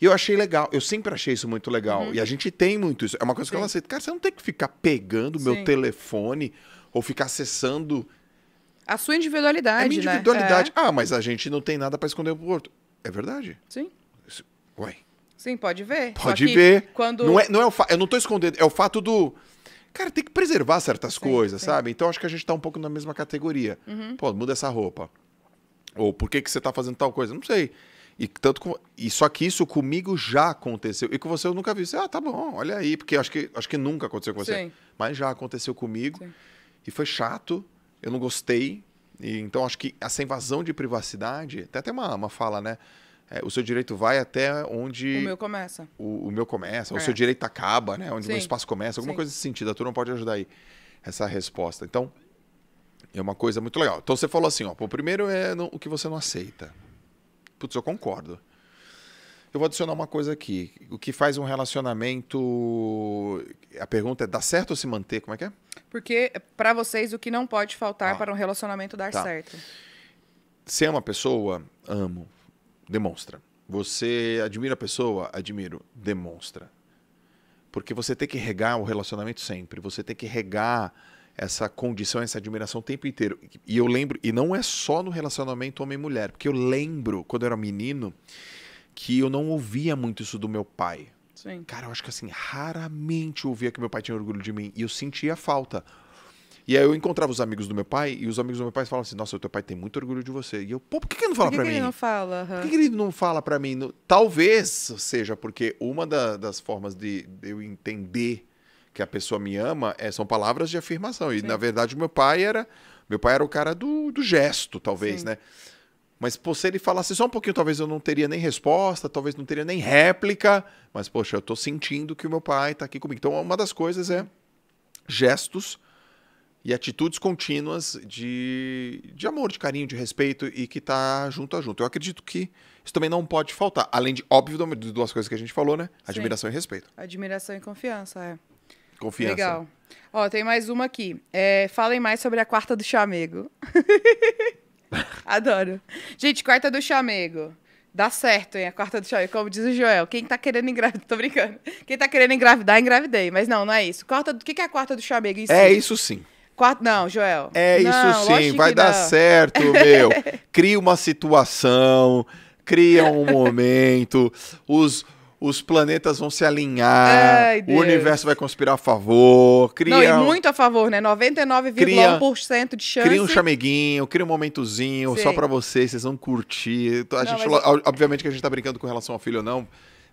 E eu achei legal. Eu sempre achei isso muito legal. Uhum. E a gente tem muito isso. É uma coisa Sim. que eu aceito. Assim, cara, você não tem que ficar pegando o meu telefone ou ficar acessando a sua individualidade. É minha né? individualidade. Né? É. Ah, mas a gente não tem nada para esconder pro outro. É verdade. Sim. Ué. Sim, pode ver. Pode ver. Quando... Não é, não é o fa... Eu não tô escondendo, é o fato do. Cara, tem que preservar certas sim, coisas, sim. sabe? Então acho que a gente tá um pouco na mesma categoria. Uhum. Pô, muda essa roupa. Ou por que, que você tá fazendo tal coisa? Não sei. E tanto com... e só que isso comigo já aconteceu. E com você eu nunca vi. Você, ah, tá bom, olha aí, porque acho que acho que nunca aconteceu com você. Sim. Mas já aconteceu comigo. E foi chato eu não gostei. E, então, acho que essa invasão de privacidade, até tem uma, uma fala, né? É, o seu direito vai até onde. O meu começa. O, o meu começa, é. o seu direito acaba, né? Onde o meu espaço começa, alguma Sim. coisa nesse sentido. A turma pode ajudar aí essa resposta. Então, é uma coisa muito legal. Então você falou assim: ó, o primeiro é no, o que você não aceita. Putz, eu concordo. Eu vou adicionar uma coisa aqui. O que faz um relacionamento. A pergunta é: dá certo ou se manter? Como é que é? Porque, é, para vocês, o que não pode faltar ah. para um relacionamento dar tá. certo? Você ama a pessoa? Amo. Demonstra. Você admira a pessoa? Admiro. Demonstra. Porque você tem que regar o relacionamento sempre. Você tem que regar essa condição, essa admiração o tempo inteiro. E eu lembro, e não é só no relacionamento homem-mulher, porque eu lembro quando eu era menino que eu não ouvia muito isso do meu pai. Sim. Cara, eu acho que assim, raramente eu ouvia que meu pai tinha orgulho de mim. E eu sentia falta. E aí eu encontrava os amigos do meu pai, e os amigos do meu pai falavam assim, nossa, o teu pai tem muito orgulho de você. E eu, pô, por que, que ele não fala por que pra que mim? Ele não fala? Uhum. Por que, que, ele não fala pra mim? Talvez seja porque uma da, das formas de, de, eu entender que a pessoa me ama é, são palavras de afirmação. E, Sim. na verdade, meu pai era. Meu pai era o cara do, do gesto, talvez, Sim. né? Mas pô, se ele falasse só um pouquinho, talvez eu não teria nem resposta, talvez não teria nem réplica. Mas, poxa, eu estou sentindo que o meu pai está aqui comigo. Então, uma das coisas é gestos e atitudes contínuas de, de amor, de carinho, de respeito e que está junto a junto. Eu acredito que isso também não pode faltar. Além de, óbvio, de duas coisas que a gente falou, né? Admiração Sim. e respeito. Admiração e confiança, é. Confiança. Legal. Ó, tem mais uma aqui. É, falem mais sobre a quarta do chamego. Adoro. Gente, quarta do chamego. Dá certo, hein? A quarta do chamego. Como diz o Joel, quem tá querendo engravidar. Tô brincando. Quem tá querendo engravidar, engravidei. Mas não, não é isso. Quarta... O que é a quarta do chamego? Isso é isso sim. Quarto... Não, Joel. É não, isso sim, vai dar não. certo, meu. Cria uma situação, cria um momento. Os os planetas vão se alinhar, Ai, o universo vai conspirar a favor, cria... Não, e muito a favor, né? 99,1% de chance. Cria um chameguinho, cria um momentozinho Sim. só para vocês, vocês vão curtir. Então, a não, gente, mas... Obviamente que a gente tá brincando com relação ao filho ou não,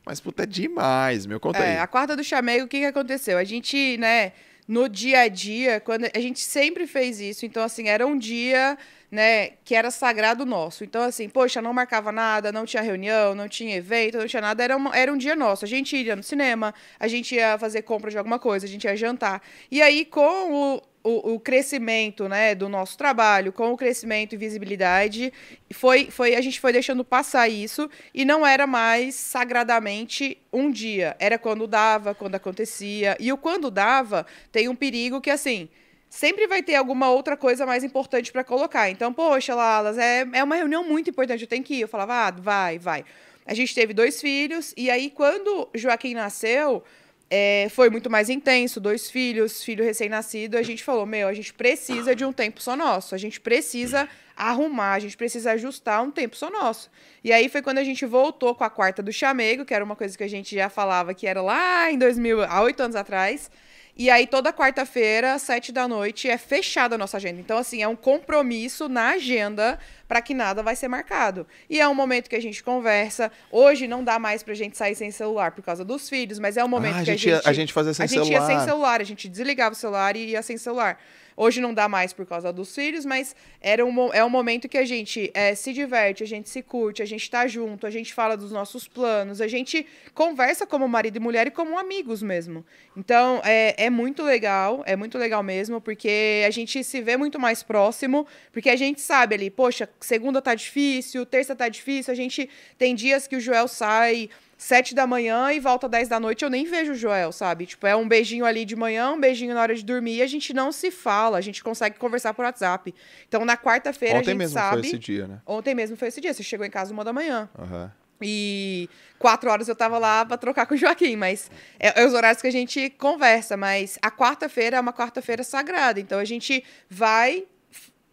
mas, puta, é demais, meu, conta é, aí. A quarta do chamego, o que, que aconteceu? A gente, né, no dia a dia, quando a gente sempre fez isso, então, assim, era um dia né, que era sagrado nosso. Então, assim, poxa, não marcava nada, não tinha reunião, não tinha evento, não tinha nada, era, uma, era um dia nosso. A gente ia no cinema, a gente ia fazer compra de alguma coisa, a gente ia jantar. E aí, com o, o, o, crescimento né, do nosso trabalho, com o crescimento e visibilidade, foi, foi, a gente foi deixando passar isso e não era mais sagradamente um dia. Era quando dava, quando acontecia. E o quando dava tem um perigo que, assim, sempre vai ter alguma outra coisa mais importante para colocar. Então, poxa, Lalas, é, é uma reunião muito importante, eu tenho que ir. Eu falava, ah, vai, vai. A gente teve dois filhos, e aí quando Joaquim nasceu, é, foi muito mais intenso, dois filhos, filho recém-nascido, a gente falou, meu, a gente precisa de um tempo só nosso, a gente precisa arrumar, a gente precisa ajustar um tempo só nosso. E aí foi quando a gente voltou com a quarta do chamego, que era uma coisa que a gente já falava que era lá em 2000, há oito anos atrás, e aí, toda quarta-feira, sete da noite, é fechada a nossa agenda. Então, assim, é um compromisso na agenda para que nada vai ser marcado. E é um momento que a gente conversa. Hoje não dá mais para a gente sair sem celular por causa dos filhos, mas é um momento ah, que a gente, a gente... A gente fazia sem a celular. A gente ia sem celular, a gente desligava o celular e ia sem celular. Hoje não dá mais por causa dos filhos, mas era um, é um momento que a gente é, se diverte, a gente se curte, a gente está junto, a gente fala dos nossos planos, a gente conversa como marido e mulher e como amigos mesmo. Então, é, é muito legal, é muito legal mesmo, porque a gente se vê muito mais próximo, porque a gente sabe ali, poxa, segunda tá difícil, terça tá difícil, a gente tem dias que o Joel sai sete da manhã e volta dez da noite, eu nem vejo o Joel, sabe? Tipo, é um beijinho ali de manhã, um beijinho na hora de dormir e a gente não se fala, a gente consegue conversar por WhatsApp. Então, na quarta-feira a gente sabe... Ontem mesmo foi esse dia, né? Ontem mesmo foi esse dia, você chegou em casa uma da manhã. Uhum. E quatro horas eu tava lá pra trocar com o Joaquim, mas é, é os horários que a gente conversa. Mas a quarta-feira é uma quarta-feira sagrada, então a gente vai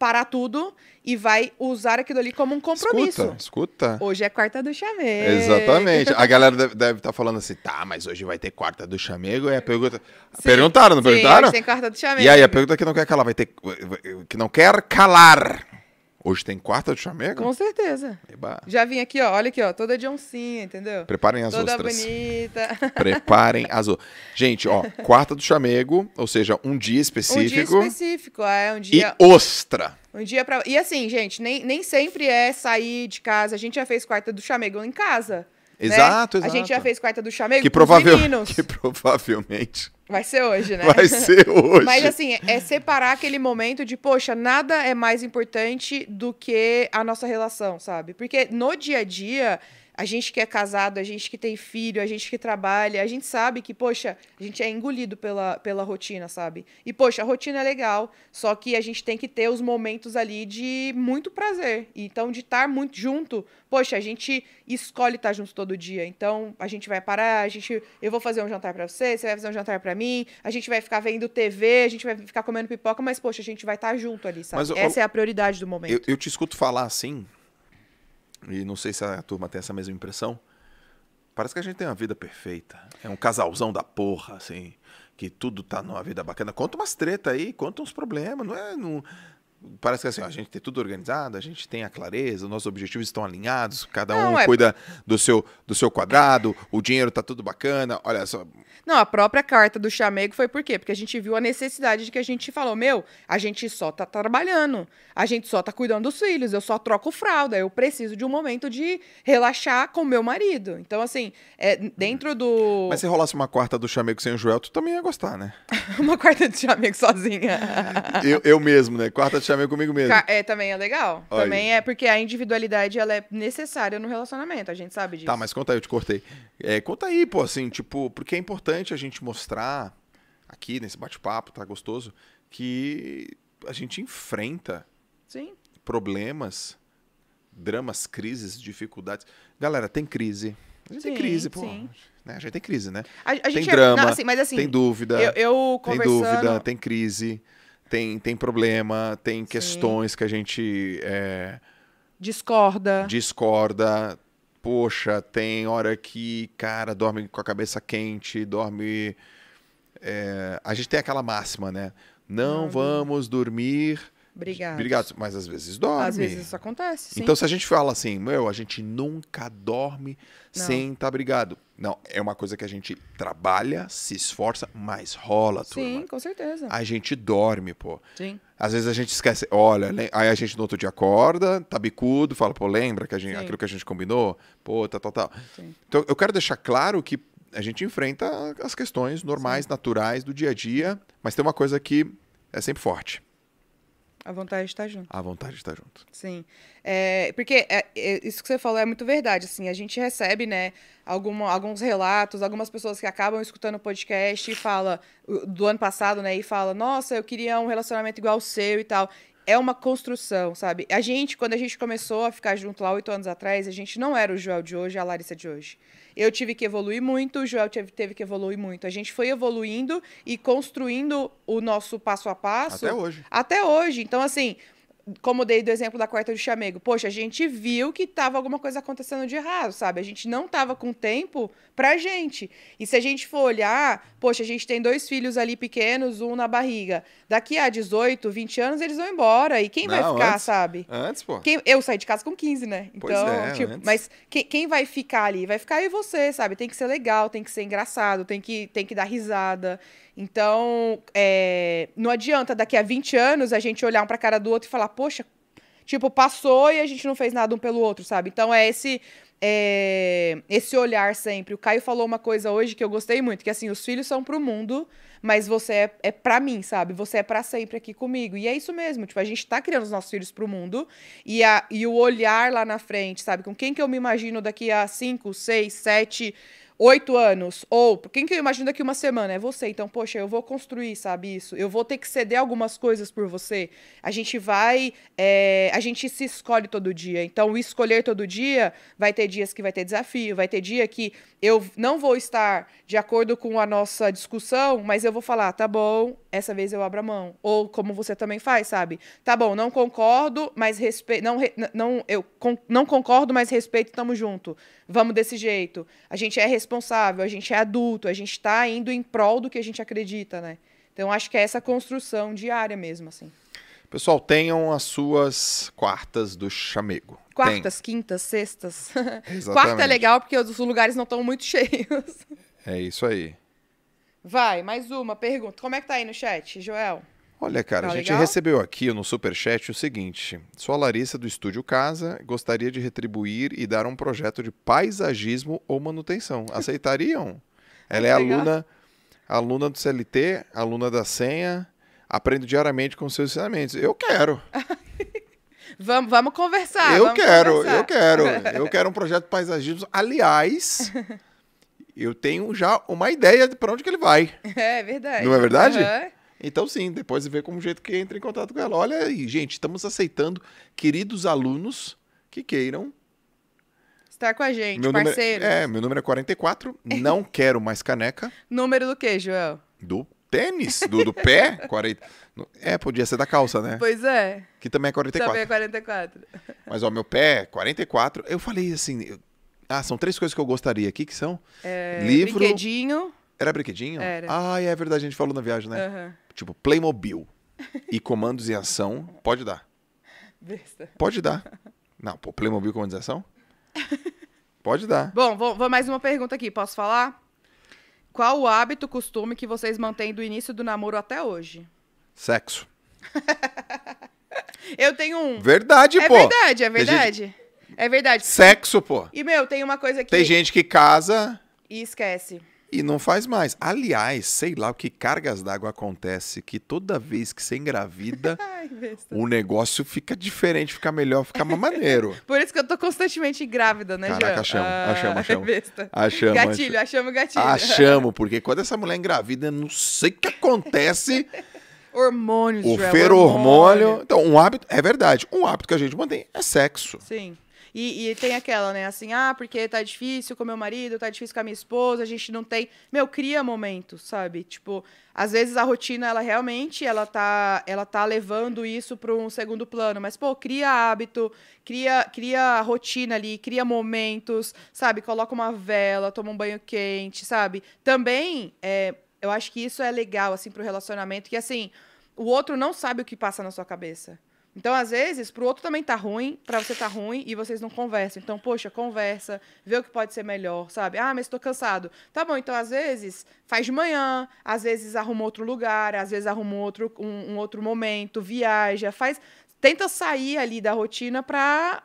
parar tudo e vai usar aquilo ali como um compromisso. Escuta, escuta. Hoje é quarta do chamego. Exatamente. A galera deve estar tá falando assim, tá, mas hoje vai ter quarta do chamego. é a pergunta... Sim, perguntaram, não sim, perguntaram? Sim, tem quarta do chamego. E aí a pergunta é que não quer calar, vai ter... Que não quer calar Hoje tem quarta de chamego? Com certeza. Eba. Já vim aqui, ó. Olha aqui, ó. Toda de oncinha, entendeu? Preparem as Toda ostras. bonita. Preparem as ostras. Gente, ó. Quarta do chamego, ou seja, um dia específico. Um dia específico, é. Um dia... E ostra. Um dia pra... E assim, gente, nem, nem sempre é sair de casa. A gente já fez quarta do chamego em casa. Exato, né? exato. A gente já fez quarta do chamego que provável, Que provavelmente... Vai ser hoje, né? Vai ser hoje. Mas assim, é separar aquele momento de, poxa, nada é mais importante do que a nossa relação, sabe? Porque no dia a dia a gente que é casado, a gente que tem filho, a gente que trabalha, a gente sabe que, poxa, a gente é engolido pela, pela rotina, sabe? E, poxa, a rotina é legal, só que a gente tem que ter os momentos ali de muito prazer. Então, de estar muito junto, poxa, a gente escolhe estar junto todo dia. Então, a gente vai parar, a gente, eu vou fazer um jantar para você, você vai fazer um jantar para mim, a gente vai ficar vendo TV, a gente vai ficar comendo pipoca, mas, poxa, a gente vai estar junto ali, sabe? Mas, Essa eu, é a prioridade do momento. Eu, eu te escuto falar assim, e não sei se a turma tem essa mesma impressão, parece que a gente tem uma vida perfeita. É um casalzão da porra, assim, que tudo tá numa vida bacana. Conta umas treta aí, conta uns problemas, não é, não, parece que assim, ó, a gente tem tudo organizado, a gente tem a clareza, nossos objetivos estão alinhados, cada Não, um é- cuida do seu, do seu quadrado, o dinheiro tá tudo bacana. Olha só, Não, a própria carta do chamego foi por quê? Porque a gente viu a necessidade de que a gente falou, meu, a gente só tá trabalhando, a gente só tá cuidando dos filhos, eu só troco fralda, eu preciso de um momento de relaxar com meu marido. Então, assim, é, dentro do... mas se rolasse uma quarta do chamego sem o Joel, tu também ia gostar, né? Uma quarta do chamego sozinha. Eu, eu mesmo, né? Quarta do Tá comigo mesmo. É, também é legal. Olha Também é porque a individualidade ela é necessária no relacionamento, a gente sabe disso. Tá, mas conta aí, eu te cortei. É, conta aí, pô, assim, tipo, porque é importante a gente mostrar aqui nesse bate-papo, tá gostoso, que a gente enfrenta Sim. problemas, dramas, crises, dificuldades. Galera, tem crise. A gente tem crise, pô. sim. Né? A gente tem crise, né? A, a Tem é- drama, não, assim, mas assim, tem dúvida, eu, eu tem dúvida, tem crise tem, tem problema, tem questões que a gente. É, discorda. Discorda. Poxa, tem hora que, cara, dorme com a cabeça quente, dorme. É, a gente tem aquela máxima, né? Não uhum. vamos dormir Obrigado. Obrigado. mas às vezes dorme. Às vezes isso acontece. Sim. Então, se a gente fala assim, meu, a gente nunca dorme não. sem estar tá brigado. Não, é uma coisa que a gente trabalha, se esforça, mas rola, tudo. Sim, com certeza. A gente dorme, pô. Sim. Às vezes a gente esquece, olha, aí a gente no outro dia acorda, tá bicudo, fala, pô, lembra que a gente, aquilo que a gente combinou? Pô, tá, tal, tá, tal. Tá. Então, eu quero deixar claro que a gente enfrenta as questões normais, naturais do dia a dia, mas tem uma coisa que é sempre forte a vontade de estar junto. A vontade de estar junto. Sim. É, porque é, é, isso que você falou é muito verdade, assim. A gente recebe, né, alguns relatos, algumas pessoas que acabam escutando o podcast e fala do ano passado, né, e fala, nossa, eu queria um relacionamento igual ao seu e tal é uma construção, sabe? A gente, quando a gente começou a ficar junto lá oito anos atrás, a gente não era o Joel de hoje, é a Larissa de hoje. Eu tive que evoluir muito, o Joel teve, teve que evoluir muito. A gente foi evoluindo e construindo o nosso passo a passo. Até hoje. Até hoje. Então, assim, como dei do exemplo da quarta de chamego, poxa, a gente viu que estava alguma coisa acontecendo de errado, sabe? A gente não estava com tempo pra gente. E se a gente for olhar, poxa, a gente tem dois filhos ali pequenos, um na barriga. Daqui a 18, 20 anos eles vão embora. E quem não, vai ficar, antes, sabe? Antes, pô. Quem, eu saí de casa com 15, né? Então, pois é, tipo, antes. mas que, quem vai ficar ali? Vai ficar aí você, sabe? Tem que ser legal, tem que ser engraçado, tem que, tem que dar risada. Então, é, não adianta daqui a 20 anos a gente olhar um pra cara do outro e falar, poxa, tipo, passou e a gente não fez nada um pelo outro, sabe? Então é esse é, esse olhar sempre. O Caio falou uma coisa hoje que eu gostei muito, que assim, os filhos são pro mundo, mas você é, é pra mim, sabe? Você é pra sempre aqui comigo. E é isso mesmo, tipo, a gente tá criando os nossos filhos pro mundo e, a, e o olhar lá na frente, sabe? Com quem que eu me imagino daqui a 5, 6, 7 oito anos, ou quem que eu imagino daqui uma semana? É você. Então, poxa, eu vou construir, sabe, isso. Eu vou ter que ceder algumas coisas por você. A gente vai. É, a gente se escolhe todo dia. Então, escolher todo dia vai ter dias que vai ter desafio, vai ter dia que eu não vou estar de acordo com a nossa discussão, mas eu vou falar, tá bom, essa vez eu abro a mão. Ou como você também faz, sabe? Tá bom, não concordo, mas respeito. Não, não, eu con não concordo, mas respeito, tamo junto. Vamos desse jeito. A gente é respeito responsável, a gente é adulto, a gente está indo em prol do que a gente acredita, né? Então acho que é essa construção diária mesmo, assim. Pessoal, tenham as suas quartas do chamego. Quartas, Tem. quintas, sextas. Quarta é legal porque os lugares não estão muito cheios. É isso aí. Vai, mais uma pergunta. Como é que tá aí no chat, Joel? Olha, cara, tá a gente legal? recebeu aqui no Superchat o seguinte: sou a Larissa do Estúdio Casa, gostaria de retribuir e dar um projeto de paisagismo ou manutenção. Aceitariam? Ela é aluna, aluna do CLT, aluna da senha, aprendo diariamente com seus ensinamentos. Eu quero. Vamos, vamos conversar. Eu vamos quero, conversar. eu quero. Eu quero um projeto de paisagismo. Aliás, eu tenho já uma ideia de para onde que ele vai. É verdade. Não é verdade? Uhum. Então, sim, depois vê como jeito que entra em contato com ela. Olha aí, gente, estamos aceitando queridos alunos que queiram Estar com a gente, meu parceiro. Número, é, meu número é 44. Não quero mais caneca. Número do que, Joel? Do tênis, do, do pé. 40. É, podia ser da calça, né? Pois é. Que também é 44. Também é 44. Mas, ó, meu pé, 44. É eu falei assim. Eu... Ah, são três coisas que eu gostaria. aqui que, são? É, Livro. Brinquedinho. Era brinquedinho? Era. Ah, é verdade, a gente falou na viagem, né? Aham. Uhum. Tipo, Playmobil e comandos em ação, pode dar. Besta. Pode dar. Não, pô, Playmobil comandos em ação? Pode dar. Bom, vou, vou mais uma pergunta aqui, posso falar? Qual o hábito, costume que vocês mantêm do início do namoro até hoje? Sexo. Eu tenho um. Verdade, é pô. É verdade, é verdade. Gente... É verdade. Sexo, pô. E, meu, tem uma coisa que. Tem gente que casa. E esquece. E não faz mais. Aliás, sei lá o que cargas d'água acontece, que toda vez que você engravida, o negócio fica diferente, fica melhor, fica mais maneiro. Por isso que eu tô constantemente grávida, né, Caraca, Jean? achamos, ah, achamos, é achamos. Besta. achamos. Gatilho, achamos gatilho. Achamos, porque quando essa mulher engravida, não sei o que acontece... Hormônios, O hormônio Então, um hábito, é verdade, um hábito que a gente mantém é sexo. Sim. E, e, tem aquela, né? Assim, ah, porque tá difícil com meu marido, tá difícil com a minha esposa, a gente não tem. Meu, cria momentos, sabe? Tipo, às vezes a rotina, ela realmente, ela tá, ela tá levando isso para um segundo plano. Mas, pô, cria hábito, cria, cria rotina ali, cria momentos, sabe? Coloca uma vela, toma um banho quente, sabe? Também, é, eu acho que isso é legal, assim, pro relacionamento, que, assim, o outro não sabe o que passa na sua cabeça. Então, às vezes, para o outro também tá ruim, para você tá ruim e vocês não conversam. Então, poxa, conversa, vê o que pode ser melhor, sabe? Ah, mas estou cansado. Tá bom, então às vezes faz de manhã, às vezes arruma outro lugar, às vezes arruma outro, um, um outro momento, viaja, faz. Tenta sair ali da rotina para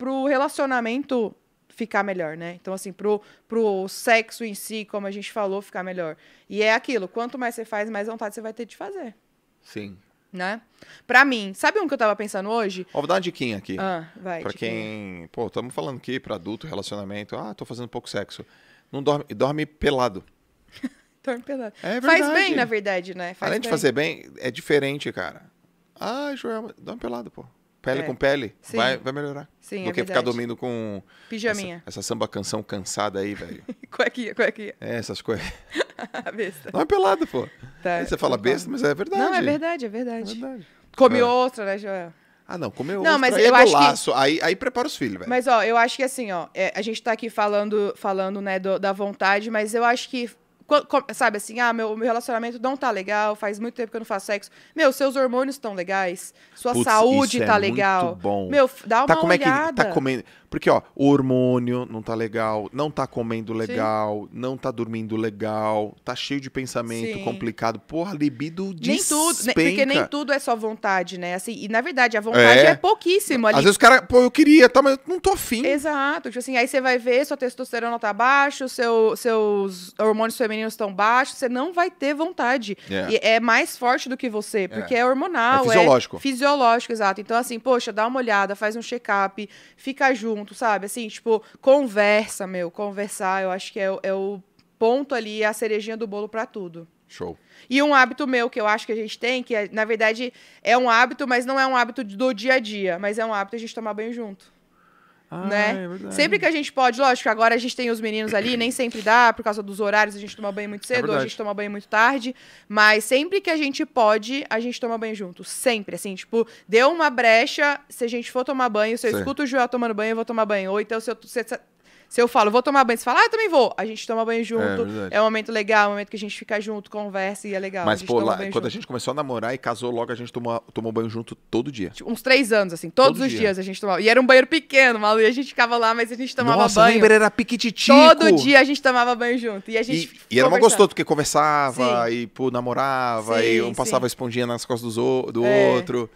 o relacionamento ficar melhor, né? Então, assim, pro, pro sexo em si, como a gente falou, ficar melhor. E é aquilo, quanto mais você faz, mais vontade você vai ter de fazer. Sim né? Pra mim, sabe um que eu tava pensando hoje? Ó, vou dar uma diquinha aqui. Ah, vai. Pra quem. Pô, estamos falando aqui pra adulto, relacionamento. Ah, tô fazendo pouco sexo. Não dorme, dorme pelado. dorme pelado. É verdade. Faz bem, na verdade, né? Faz Além bem. de fazer bem, é diferente, cara. Ah, Joel, dorme pelado, pô. Pele é. com pele, Sim. vai, vai melhorar. Sim, Do é que verdade. ficar dormindo com. Pijaminha. Essa, essa samba canção cansada aí, velho. cuequinha, cuequinha. É, essas coisas. besta. Não é pelada, pô. Tá, você fala besta, mas é verdade. Não, é verdade, é verdade. É verdade. Come é. outra, né, Joel? Ah, não, comeu não, mas é eu acho laço. Que... Aí, aí prepara os filhos, velho. Mas, ó, eu acho que assim, ó, é, a gente tá aqui falando, falando né, do, da vontade, mas eu acho que. Sabe assim, ah, meu, meu relacionamento não tá legal, faz muito tempo que eu não faço sexo. Meu, seus hormônios estão legais, sua Puts, saúde tá é legal. Meu, dá tá uma tá, olhada. É que, tá comendo. Porque, ó, o hormônio não tá legal, não tá comendo legal, Sim. não tá dormindo legal, tá cheio de pensamento Sim. complicado. Porra, libido de Nem tudo, né, porque nem tudo é só vontade, né? Assim, e na verdade, a vontade é, é pouquíssimo ali. Às vezes o cara, pô, eu queria, tá, mas não tô afim. Exato. Tipo assim, aí você vai ver, sua testosterona tá baixa, seu, seus hormônios femininos estão baixos, você não vai ter vontade. É. é mais forte do que você, é. porque é, é hormonal. É fisiológico. É fisiológico, exato. Então, assim, poxa, dá uma olhada, faz um check-up, fica junto sabe? Assim, tipo, conversa, meu. Conversar, eu acho que é, é o ponto ali, é a cerejinha do bolo para tudo. Show. E um hábito meu que eu acho que a gente tem, que é, na verdade é um hábito, mas não é um hábito do dia a dia, mas é um hábito a gente tomar banho junto né? Ah, é sempre que a gente pode, lógico, agora a gente tem os meninos ali, nem sempre dá, por causa dos horários, a gente toma banho muito é cedo, é a gente toma banho muito tarde, mas sempre que a gente pode, a gente toma banho junto, sempre, assim, tipo, deu uma brecha, se a gente for tomar banho, se eu Sim. escuto o Joel tomando banho, eu vou tomar banho, ou então se eu... se, se eu falo, vou tomar banho, você fala, ah, eu também vou. A gente toma banho é junto. É, é um momento legal, é um momento que a gente fica junto, conversa e é legal. Mas, a pô, lá, quando junto. a gente começou a namorar e casou, logo a gente tomou, tomou banho junto todo dia. Tipo, uns três anos, assim, todos todo os dia. dias a gente tomava. E era um banheiro pequeno, malu. E a gente ficava lá, mas a gente tomava Nossa, banho. Nossa, era piquititico. Todo dia a gente tomava banho junto. E a gente. E, e era uma gostoso, porque conversava sim. e, pô, namorava sim, e um sim. passava esponjinha nas costas do, do é. outro.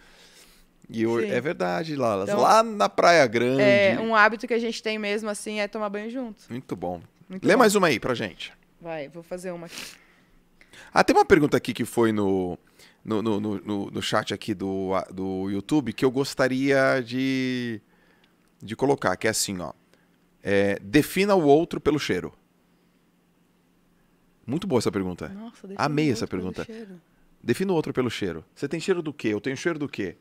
E eu, é verdade, lá, então, lá na Praia Grande. É, um hábito que a gente tem mesmo, assim, é tomar banho junto. Muito bom. Muito Lê bom. mais uma aí pra gente. Vai, vou fazer uma aqui. Ah, tem uma pergunta aqui que foi no, no, no, no, no chat aqui do, do YouTube que eu gostaria de, de colocar, que é assim, ó. É, defina o outro pelo cheiro. Muito boa essa pergunta. Nossa, Amei essa pergunta. Defina o outro pelo cheiro. Você tem cheiro do quê? Eu tenho cheiro do quê?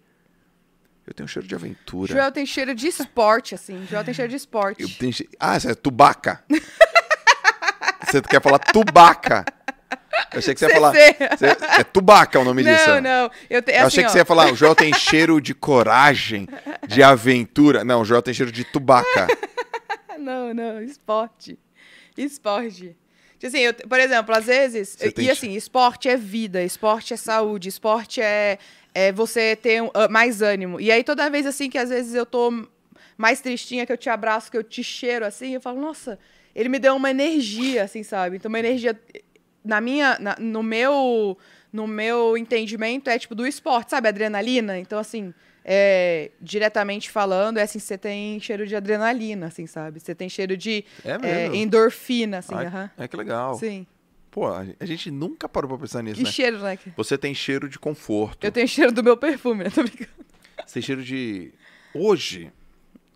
Eu tenho cheiro de aventura. Joel tem cheiro de esporte, assim. Joel tem cheiro de esporte. Eu tenho che... Ah, você é tubaca. você quer falar tubaca. Eu achei que você ia falar. é tubaca é o nome não, disso. Não, não. Eu, te, é eu assim, achei que você ia falar. O Joel tem cheiro de coragem, de aventura. Não, o Joel tem cheiro de tubaca. não, não. Esporte. Esporte. Assim, eu, por exemplo, às vezes. e assim, esporte é vida, esporte é saúde, esporte é é, você ter ah, mais ânimo. E aí, toda vez assim que às vezes eu tô mais tristinha, que eu te abraço, que eu te cheiro assim, eu falo, nossa, ele me deu uma energia, assim, sabe? Então, uma energia. Na minha. Na, no meu. No meu entendimento, é tipo do esporte, sabe? Adrenalina. Então, assim. É, diretamente falando, é assim, você tem cheiro de adrenalina, assim, sabe? Você tem cheiro de é é, endorfina, assim, Ai, uh -huh. É que legal. Sim. Pô, a gente nunca parou pra pensar nisso, e né? cheiro, né? Você tem cheiro de conforto. Eu tenho cheiro do meu perfume, né? Tô brincando. Você tem cheiro de... Hoje,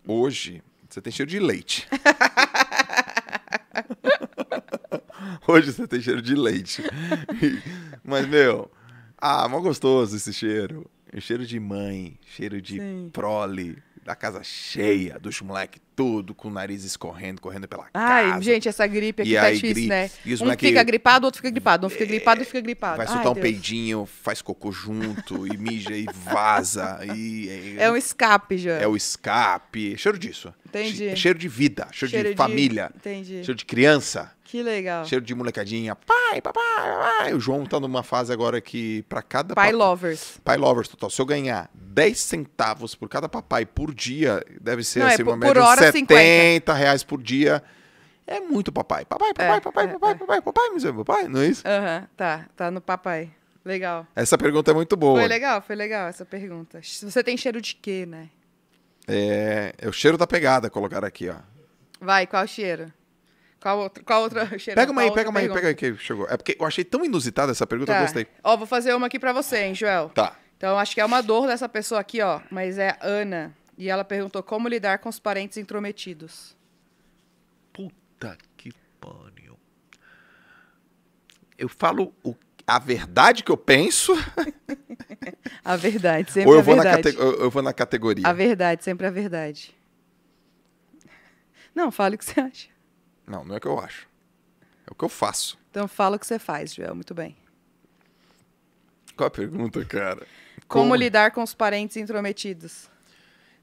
hoje, você tem cheiro de leite. hoje você tem cheiro de leite. Mas, meu... Ah, mó gostoso esse cheiro. Cheiro de mãe, cheiro de Sim. prole da casa cheia, dos moleques tudo com o nariz escorrendo, correndo pela Ai, casa. Ai, gente, essa gripe aqui e tá difícil, né? E os um moleque... fica gripado, outro fica gripado. Um fica é, gripado, outro fica gripado. Vai soltar Ai, um Deus. peidinho, faz cocô junto, e mija, e vaza. E, é um escape já. É o escape. Cheiro disso. Entendi. É cheiro de vida, cheiro, cheiro de, de, família. Entendi. Cheiro de criança. Que legal. Cheiro de molecadinha. Pai, papai, papai. O João tá numa fase agora que para cada... Pai papai... lovers. Pai lovers, total. Se eu ganhar 10 centavos por cada papai por dia, deve ser Não, é assim, é, uma por, média hora, de 70 50. reais por dia. É muito papai. Papai, é, papai, é, papai, é, papai, é. papai, papai, papai, papai, não é isso? Aham, uhum, tá, tá no papai. Legal. Essa pergunta é muito boa. Foi legal, foi legal essa pergunta. Você tem cheiro de quê, né? É, é o cheiro da pegada, colocar aqui, ó. Vai, qual cheiro? Qual outro, qual outro cheiro? Pega uma aí, pega uma aí, pega aí que chegou. É porque eu achei tão inusitada essa pergunta, tá. eu gostei. Ó, vou fazer uma aqui pra você, hein, Joel. Tá. Então, acho que é uma dor dessa pessoa aqui, ó. Mas é Ana. E ela perguntou como lidar com os parentes intrometidos. Puta que pariu. Eu falo o a verdade que eu penso. a verdade, sempre Ou eu vou, verdade. ou eu vou Na categoria. A verdade, sempre a verdade. Não, fale o que você acha. Não, não é o que eu acho. É o que eu faço. Então fala o que você faz, Joel. Muito bem. Qual a pergunta, cara? Como, Como lidar com os parentes intrometidos?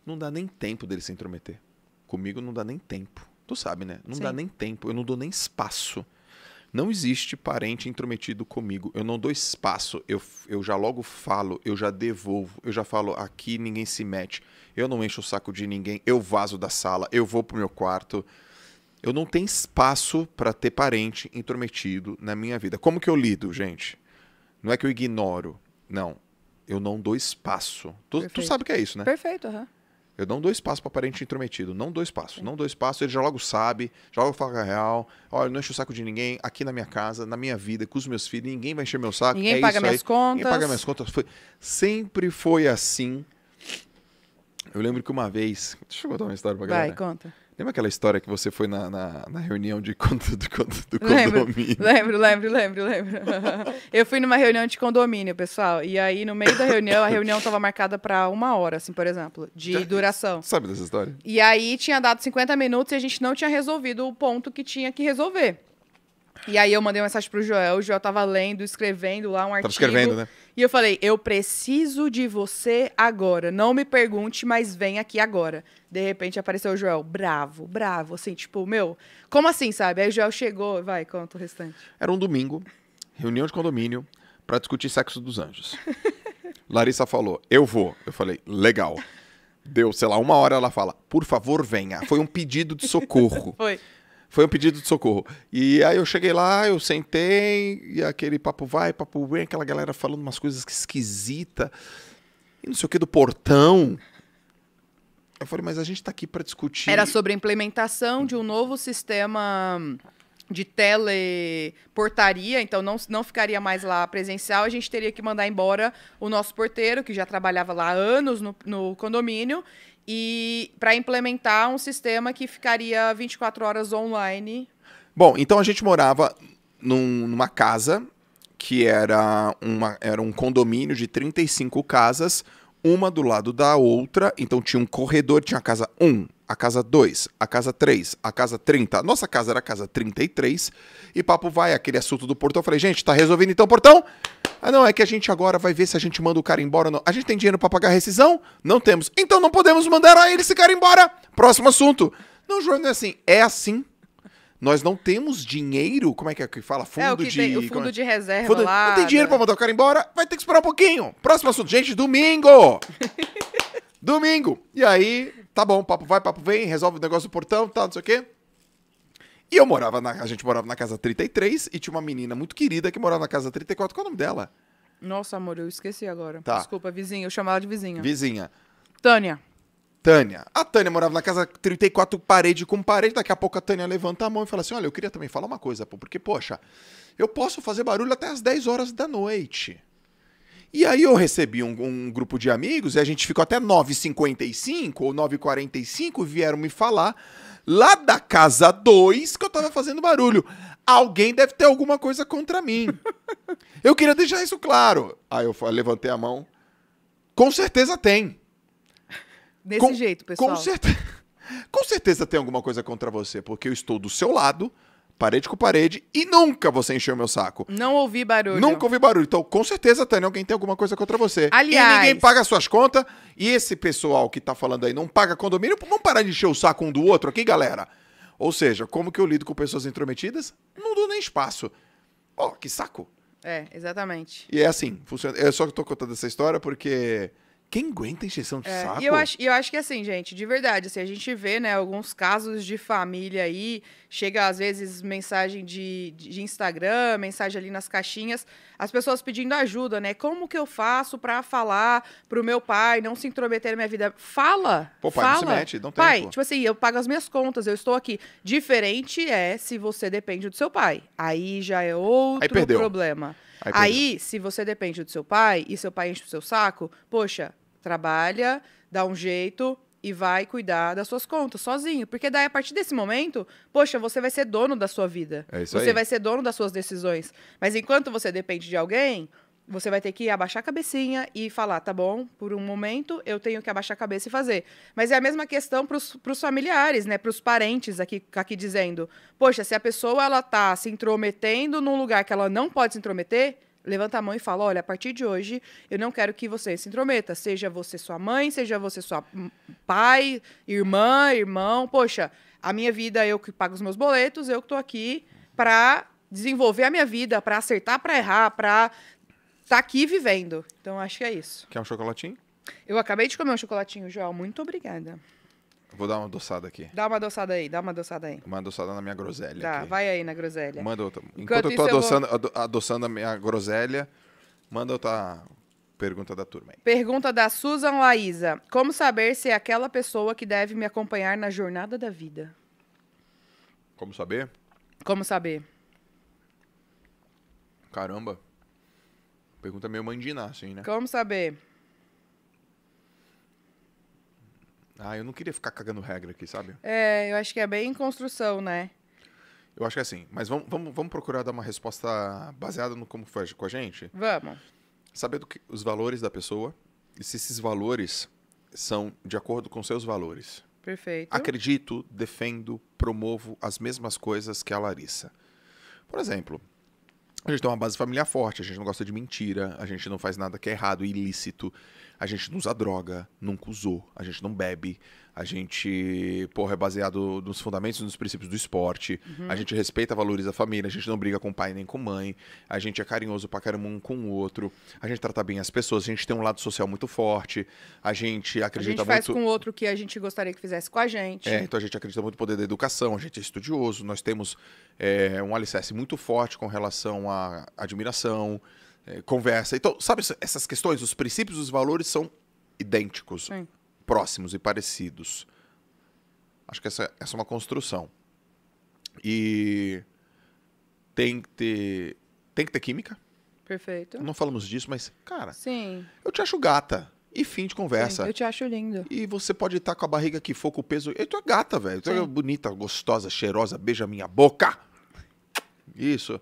Não dá nem tempo dele se intrometer. Comigo não dá nem tempo. Tu sabe, né? Não Sim. dá nem tempo. Eu não dou nem espaço. Não existe parente intrometido comigo. Eu não dou espaço. Eu, eu já logo falo, eu já devolvo, eu já falo aqui, ninguém se mete. Eu não encho o saco de ninguém. Eu vazo da sala, eu vou pro meu quarto. Eu não tenho espaço para ter parente intrometido na minha vida. Como que eu lido, gente? Não é que eu ignoro. Não eu não dou espaço. Tu, tu sabe o que é isso, né? Perfeito, aham. Uhum. Eu não dou espaço para parente intrometido. Não dou espaço. Não dou espaço. Ele já logo sabe, já logo fala real. Olha, não enche o saco de ninguém. Aqui na minha casa, na minha vida, com os meus filhos, ninguém vai encher meu saco. Ninguém é paga minhas aí. contas. Ninguém paga minhas contas. Foi... Sempre foi assim. Eu lembro que uma vez. Deixa eu contar uma história pra galera. Vai, conta. Lembra aquela história que você foi na, na, na reunião de do, do condomínio? Lembro, lembro, lembro, lembro. eu fui numa reunião de condomínio, pessoal. E aí, no meio da reunião, a reunião estava marcada para uma hora, assim, por exemplo, de Já, duração. Sabe dessa história? E aí tinha dado 50 minutos e a gente não tinha resolvido o ponto que tinha que resolver. E aí eu mandei uma mensagem pro Joel, o Joel tava lendo, escrevendo lá um artigo. Tava escrevendo, né? E eu falei: eu preciso de você agora. Não me pergunte, mas vem aqui agora. De repente apareceu o Joel, bravo, bravo, assim, tipo, meu, como assim, sabe? Aí o Joel chegou, vai, conta o restante. Era um domingo, reunião de condomínio, para discutir sexo dos anjos. Larissa falou: eu vou. Eu falei: legal. Deu, sei lá, uma hora ela fala: por favor, venha. Foi um pedido de socorro. Foi. Foi um pedido de socorro. E aí eu cheguei lá, eu sentei, e aquele papo vai, papo vem, aquela galera falando umas coisas esquisitas, e não sei o que do portão. Eu falei, mas a gente está aqui para discutir. Era sobre a implementação de um novo sistema de teleportaria, então não, não ficaria mais lá presencial, a gente teria que mandar embora o nosso porteiro, que já trabalhava lá há anos no, no condomínio, e para implementar um sistema que ficaria 24 horas online. Bom, então a gente morava num, numa casa que era, uma, era um condomínio de 35 casas, uma do lado da outra. Então tinha um corredor, tinha a casa 1, a casa 2, a casa 3, a casa 30. A nossa casa era a casa 33. E papo vai, aquele assunto do portão. Eu falei, gente, tá resolvido então o portão? Ah, não, é que a gente agora vai ver se a gente manda o cara embora ou não. A gente tem dinheiro para pagar a rescisão? Não temos. Então não podemos mandar a ele esse cara embora. Próximo assunto. Não, João, não é assim. É assim. Nós não temos dinheiro. Como é que é que fala? Fundo é, o que de. Tem, o fundo é? de reserva. Fundo... Lá, não tem dinheiro né? pra mandar o cara embora? Vai ter que esperar um pouquinho. Próximo assunto. Gente, domingo! domingo! E aí, tá bom, papo vai, papo vem, resolve o negócio do portão, tá, não sei o quê. E eu morava na. A gente morava na casa 33 e tinha uma menina muito querida que morava na casa 34. Qual é o nome dela? Nossa, amor, eu esqueci agora. Tá. Desculpa, vizinha. Eu chamava de vizinha. Vizinha. Tânia. Tânia. A Tânia morava na casa 34, parede com parede. Daqui a pouco a Tânia levanta a mão e fala assim: Olha, eu queria também falar uma coisa, pô, porque, poxa, eu posso fazer barulho até as 10 horas da noite. E aí eu recebi um, um grupo de amigos e a gente ficou até 9h55 ou 9h45 e vieram me falar lá da casa 2 que eu tava fazendo barulho. Alguém deve ter alguma coisa contra mim. eu queria deixar isso claro. Aí eu levantei a mão. Com certeza tem. Desse com, jeito, pessoal. Com, cer com certeza tem alguma coisa contra você, porque eu estou do seu lado parede com parede, e nunca você encheu meu saco. Não ouvi barulho. Nunca ouvi barulho. Então, com certeza, Tânia, alguém tem alguma coisa contra você. Aliás... E ninguém paga suas contas, e esse pessoal que tá falando aí não paga condomínio, vamos parar de encher o saco um do outro aqui, galera? Ou seja, como que eu lido com pessoas intrometidas? Não dou nem espaço. Ó, oh, que saco. É, exatamente. E é assim, funciona. Eu só tô contando essa história porque... Quem aguenta injeção de é, saco? E eu acho, eu acho que assim, gente, de verdade, assim, a gente vê, né, alguns casos de família aí, chega às vezes mensagem de, de Instagram, mensagem ali nas caixinhas, as pessoas pedindo ajuda, né? Como que eu faço para falar pro meu pai, não se intrometer na minha vida? Fala! Pô, pai, fala. não se mete, não tem. Pai, tipo assim, eu pago as minhas contas, eu estou aqui. Diferente é se você depende do seu pai. Aí já é outro problema. Aí, aí, se você depende do seu pai e seu pai enche o seu saco, poxa, trabalha, dá um jeito e vai cuidar das suas contas sozinho. Porque daí, a partir desse momento, poxa, você vai ser dono da sua vida. É isso você aí. vai ser dono das suas decisões. Mas enquanto você depende de alguém, você vai ter que abaixar a cabecinha e falar, tá bom, por um momento eu tenho que abaixar a cabeça e fazer. Mas é a mesma questão para os familiares, né? Para os parentes aqui, aqui dizendo, poxa, se a pessoa ela tá se intrometendo num lugar que ela não pode se intrometer, levanta a mão e fala: olha, a partir de hoje eu não quero que você se intrometa, seja você sua mãe, seja você sua pai, irmã, irmão. Poxa, a minha vida eu que pago os meus boletos, eu que estou aqui para desenvolver a minha vida, para acertar, para errar, para estar tá aqui vivendo. Então acho que é isso. Quer um chocolatinho? Eu acabei de comer um chocolatinho, Joel. Muito obrigada. Vou dar uma adoçada aqui. Dá uma adoçada aí, dá uma adoçada aí. Uma adoçada na minha groselha. Tá, aqui. vai aí na groselha. Manda outra. Enquanto, Enquanto eu tô adoçando, eu vou... adoçando a minha groselha, manda outra pergunta da turma aí. Pergunta da Susan Laísa. Como saber se é aquela pessoa que deve me acompanhar na jornada da vida? Como saber? Como saber? Caramba. Pergunta meio mandina, assim, né? Como saber? Ah, eu não queria ficar cagando regra aqui, sabe? É, eu acho que é bem em construção, né? Eu acho que é assim. Mas vamos, vamos, vamos procurar dar uma resposta baseada no como foi com a gente? Vamos. Saber que, os valores da pessoa e se esses valores são de acordo com seus valores. Perfeito. Acredito, defendo, promovo as mesmas coisas que a Larissa. Por exemplo, a gente tem uma base familiar forte, a gente não gosta de mentira, a gente não faz nada que é errado, ilícito, a gente não usa droga, nunca usou, a gente não bebe, a gente, porra, é baseado nos fundamentos, nos princípios do esporte, uhum. a gente respeita, valoriza a família, a gente não briga com pai nem com mãe, a gente é carinhoso pra caramba um com o outro, a gente trata bem as pessoas, a gente tem um lado social muito forte, a gente acredita muito... A gente faz muito... com o outro que a gente gostaria que fizesse com a gente. É, então a gente acredita muito no poder da educação, a gente é estudioso, nós temos é, um alicerce muito forte com relação à admiração, é, conversa. Então, sabe essas questões, os princípios, os valores são idênticos. Sim próximos e parecidos. Acho que essa, essa é uma construção. E tem que ter, tem que ter química. Perfeito. Não falamos disso, mas, cara, Sim. eu te acho gata. E fim de conversa. Sim, eu te acho lindo. E você pode estar com a barriga que for, com o peso. Eu tô é gata, velho. Tu é bonita, gostosa, cheirosa, beija minha boca. Isso.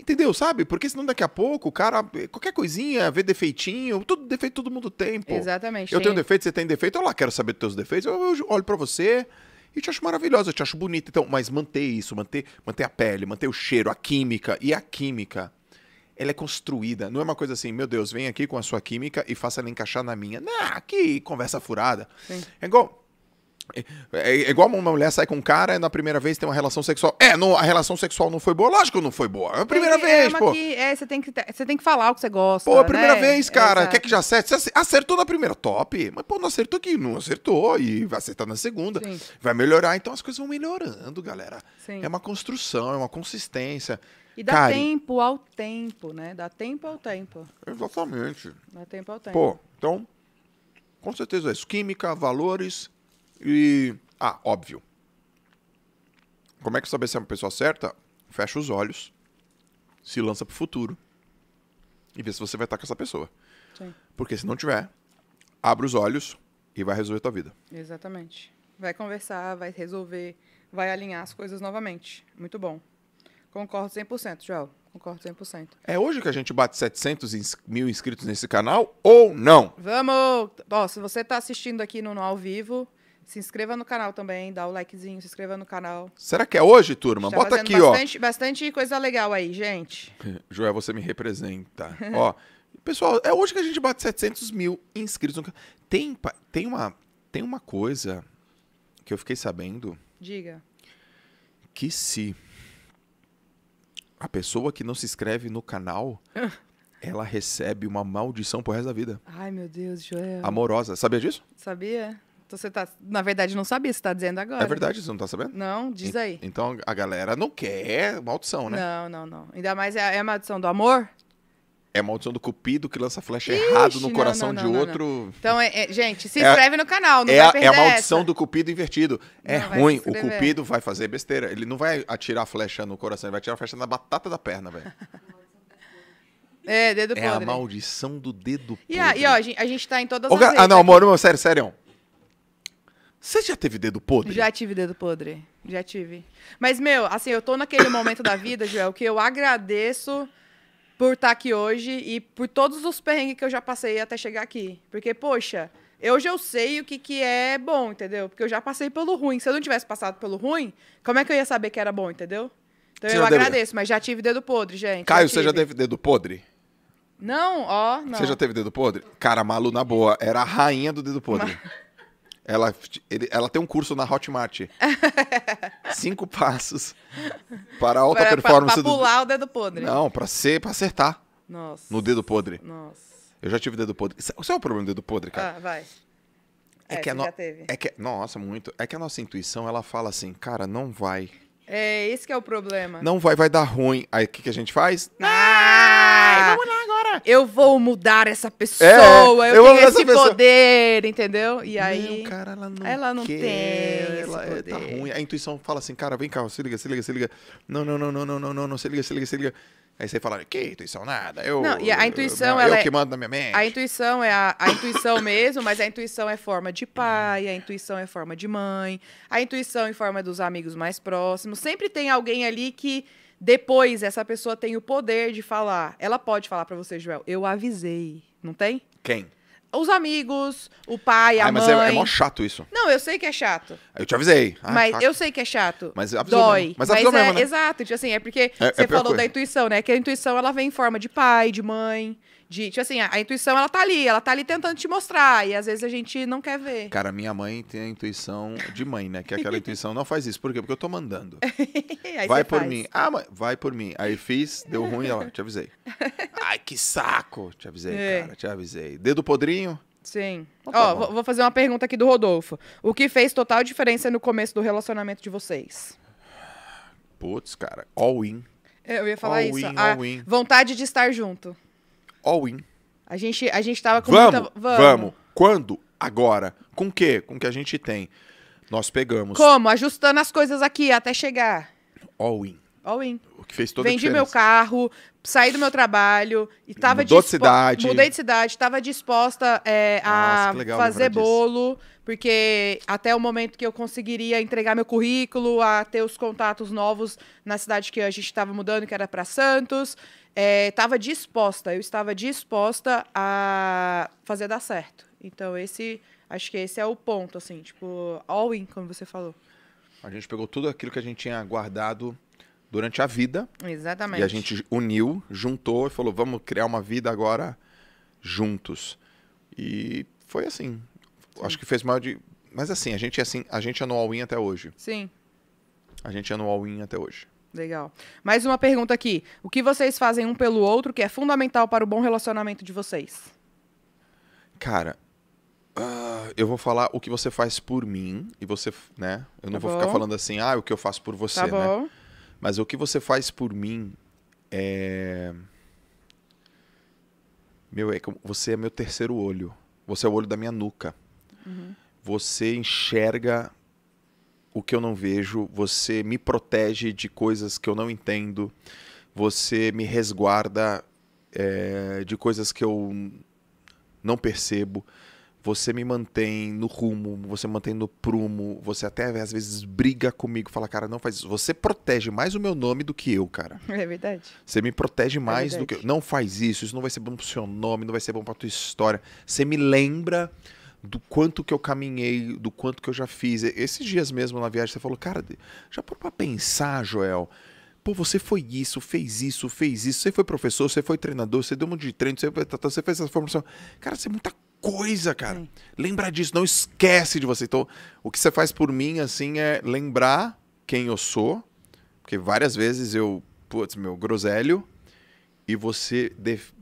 Entendeu? Sabe? Porque senão daqui a pouco o cara, qualquer coisinha, vê defeitinho, tudo defeito todo mundo tem, pô. Exatamente. Eu sim. tenho defeito, você tem defeito, eu lá quero saber dos teus defeitos, eu, eu olho para você e te acho maravilhosa, eu te acho bonita. Então, mas manter isso, manter, manter a pele, manter o cheiro, a química. E a química, ela é construída. Não é uma coisa assim, meu Deus, vem aqui com a sua química e faça ela encaixar na minha. Não, que conversa furada. Sim. É igual, é, é, é, igual uma mulher sai com um cara e na primeira vez tem uma relação sexual. É, não, a relação sexual não foi boa. Lógico não foi boa. É a primeira tem, vez, é pô. Que, é, você tem, que, você tem que falar o que você gosta. Pô, a primeira né? vez, cara. É, quer que já acerte? Você acertou na primeira, top. Mas, pô, não acertou aqui. Não acertou. E vai acertar na segunda. Sim. Vai melhorar. Então as coisas vão melhorando, galera. Sim. É uma construção, é uma consistência. E dá tempo ao tempo, né? Dá tempo ao tempo. Exatamente. Dá tempo ao tempo. Pô, então, com certeza é isso. Química, valores e. Ah, óbvio. Como é que saber se é uma pessoa certa? Fecha os olhos, se lança pro futuro e vê se você vai estar com essa pessoa. Sim. Porque se não tiver, abre os olhos e vai resolver a tua vida. Exatamente. Vai conversar, vai resolver, vai alinhar as coisas novamente. Muito bom. Concordo 100%, Joel. Concordo 100%. É hoje que a gente bate 700 mil inscritos nesse canal ou não? Vamos! Ó, se você está assistindo aqui no, no ao vivo, se inscreva no canal também, dá o likezinho, se inscreva no canal. Será que é hoje, turma? Tá Bota aqui, bastante, ó. Bastante coisa legal aí, gente. Joel, você me representa. ó, pessoal, é hoje que a gente bate 700 mil inscritos no canal. Tem, tem, uma, tem uma coisa que eu fiquei sabendo. Diga. Que se a pessoa que não se inscreve no canal, ela recebe uma maldição pro resto da vida. Ai, meu Deus, Joel. Amorosa. Sabia disso? Sabia. Então você tá, na verdade, não sabia, você tá dizendo agora. É verdade, você não tá sabendo? Não, diz aí. Então a galera não quer maldição, né? Não, não, não. Ainda mais é, é a maldição do amor. É maldição do cupido que lança flecha Ixi, errado no não, coração não, não, de não, outro. Então, é- é- gente, se É inscreve no canal, não é, vai a, perder é a maldição essa. do cupido invertido. É Não ruim, o cupido vai fazer besteira. Ele não vai atirar flecha no coração, ele vai atirar flecha na batata da perna, velho. É, dedo É a maldição do dedo podre. E, a- e ó, a gente, a gente tá em todas as ga- redes. Ah, não, amor, sério, sério. Você já teve dedo podre? Já tive dedo podre. Já tive. Mas, meu, assim, eu tô naquele momento da vida, Joel, que eu agradeço por estar tá aqui hoje e por todos os perrengues que eu já passei até chegar aqui. Porque, poxa, hoje eu sei o que, que é bom, entendeu? Porque eu já passei pelo ruim. Se eu não tivesse passado pelo ruim, como é que eu ia saber que era bom, entendeu? Então você eu agradeço, deve... mas já tive dedo podre, gente. Caio, já você já teve dedo podre? Não, ó, não. Você já teve dedo podre? Cara, Malu, na boa, era a rainha do dedo podre. Mas... Ela, ele, ela tem um curso na Hotmart. Cinco passos para alta performance. Para, pular do... o dedo podre. Não, para ser, para acertar. Nossa. No dedo podre. Nossa. Eu já tive dedo podre. É, isso é o problema do dedo podre, cara. Ah, vai. É, é que a no... já teve. É que... É, nossa, muito. É que a nossa intuição, ela fala assim, cara, não vai. É, esse que é o problema. Não vai, vai dar ruim. Aí o que, que a gente faz? Ah, ah vamos lá! cara. É. Eu vou mudar essa é, é. pessoa, é, eu, eu tenho esse poder, entendeu? E aí. Não, cara, ela não, ela não quer, tem. Ela é, tá ruim. A intuição fala assim, cara, vem cá, se liga, se liga, se liga. Não, não, não, não, não, não, não, não, se liga, se liga, se liga. Aí você fala, que intuição nada, eu. Não, e a intuição eu, eu é, que mando na minha mente. A intuição é a, a intuição mesmo, mas a intuição é forma de pai, a intuição é forma de mãe, a intuição em é forma dos amigos mais próximos. Sempre tem alguém ali que depois, essa pessoa tem o poder de falar. Ela pode falar para você, Joel, eu avisei. Não tem? Quem? Os amigos, o pai, a Ai, mãe. Mas é, é mó chato isso. Não, eu sei que é chato. Eu te avisei. Ah, mas chato. eu sei que é chato. Mas avisou Dói. Mesmo. Mas, mas avisou é, mesmo, né? Exato. Tipo assim, é porque é, é você é falou coisa. da intuição, né? Que a intuição, ela vem em forma de pai, de mãe. De, tipo assim, a, a, intuição, ela tá ali, ela tá ali tentando te mostrar, e às vezes a gente não quer ver. Cara, minha mãe tem a intuição de mãe, né? Que é aquela intuição, não faz isso. Por quê? Porque eu tô mandando. vai por faz. mim. Ah, mãe, vai por mim. Aí fiz, deu ruim, ela, te avisei. Ai, que saco! Te avisei, é. cara, te avisei. Dedo podrinho? Sim. Então Ó, tá vou fazer uma pergunta aqui do Rodolfo. O que fez total diferença no começo do relacionamento de vocês? Putz, cara, all in. Eu ia falar all isso. In, a vontade de estar junto all in. A gente, a gente tava com vamos, muita... Vamos, vamos. Quando? Agora. Com o quê? Com o que a gente tem. Nós pegamos. Como? Ajustando as coisas aqui até chegar. All in. All in. O que fez toda Vendi meu carro, saí do meu trabalho e tava Mudou dispo... de cidade. Mudei de cidade, tava disposta é, a legal, fazer bolo, disso porque até o momento que eu conseguiria entregar meu currículo, a ter os contatos novos na cidade que a gente estava mudando, que era para Santos, estava é, disposta, eu estava disposta a fazer dar certo. Então, esse, acho que esse é o ponto, assim, tipo, all in, como você falou. A gente pegou tudo aquilo que a gente tinha guardado durante a vida. Exatamente. E a gente uniu, juntou e falou, vamos criar uma vida agora juntos. E foi assim. Sim. acho que fez mal de. Mas assim, a gente é assim, a gente é no all-in até hoje. Sim. A gente é no all-in até hoje. Legal. Mais uma pergunta aqui. O que vocês fazem um pelo outro que é fundamental para o bom relacionamento de vocês? Cara, uh, eu vou falar o que você faz por mim e você, né? Eu não tá vou bom. ficar falando assim, ah, o que eu faço por você, tá né? Bom. Mas o que você faz por mim é. Meu, é que você é meu terceiro olho. Você é o olho da minha nuca. Uhum. Você enxerga o que eu não vejo, você me protege de coisas que eu não entendo, você me resguarda é, de coisas que eu não percebo, você me mantém no rumo, você me mantém no prumo, você até às vezes briga comigo, fala, cara, não faz isso. Você protege mais o meu nome do que eu, cara. É verdade. Você me protege é mais é do que eu. Não faz isso, isso não vai ser bom pro seu nome, não vai ser bom pra tua história. Você me lembra do quanto que eu caminhei, do quanto que eu já fiz. Esses dias mesmo na viagem, você falou, cara, já parou pra pensar, Joel? Pô, você foi isso, fez isso, fez isso. Você foi professor, você foi treinador, você deu um monte de treino, você, tá, tá, fez essa formação. Cara, você é muita coisa, cara. Sim. Lembra disso, não esquece de você. Então, o que você faz por mim, assim, é lembrar quem eu sou, porque várias vezes eu, putz, meu groselho, e você. Def...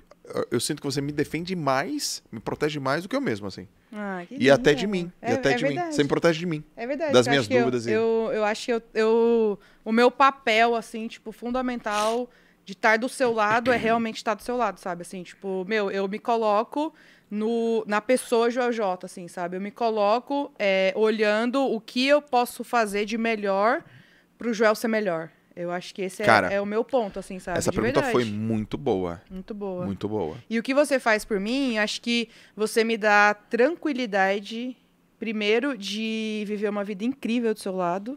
Eu sinto que você me defende mais, me protege mais do que eu mesmo, assim. Ah, e lindo. até de mim. É, e até é de verdade. mim. Você me protege de mim. É verdade. Das minhas dúvidas. Eu, eu, eu, acho que eu, eu, o meu papel, assim, tipo, fundamental de estar do seu lado é realmente estar do seu lado, sabe? Assim, tipo, meu, eu me coloco no, na pessoa Joel J, assim, sabe? Eu me coloco é, olhando o que eu posso fazer de melhor pro Joel ser melhor. Eu acho que esse é, Cara, é, é, o meu ponto, assim, sabe? Essa de pergunta verdade. foi muito boa. Muito boa. Muito boa. E o que você faz por mim, acho que você me dá tranquilidade, primeiro, de viver uma vida incrível do seu lado.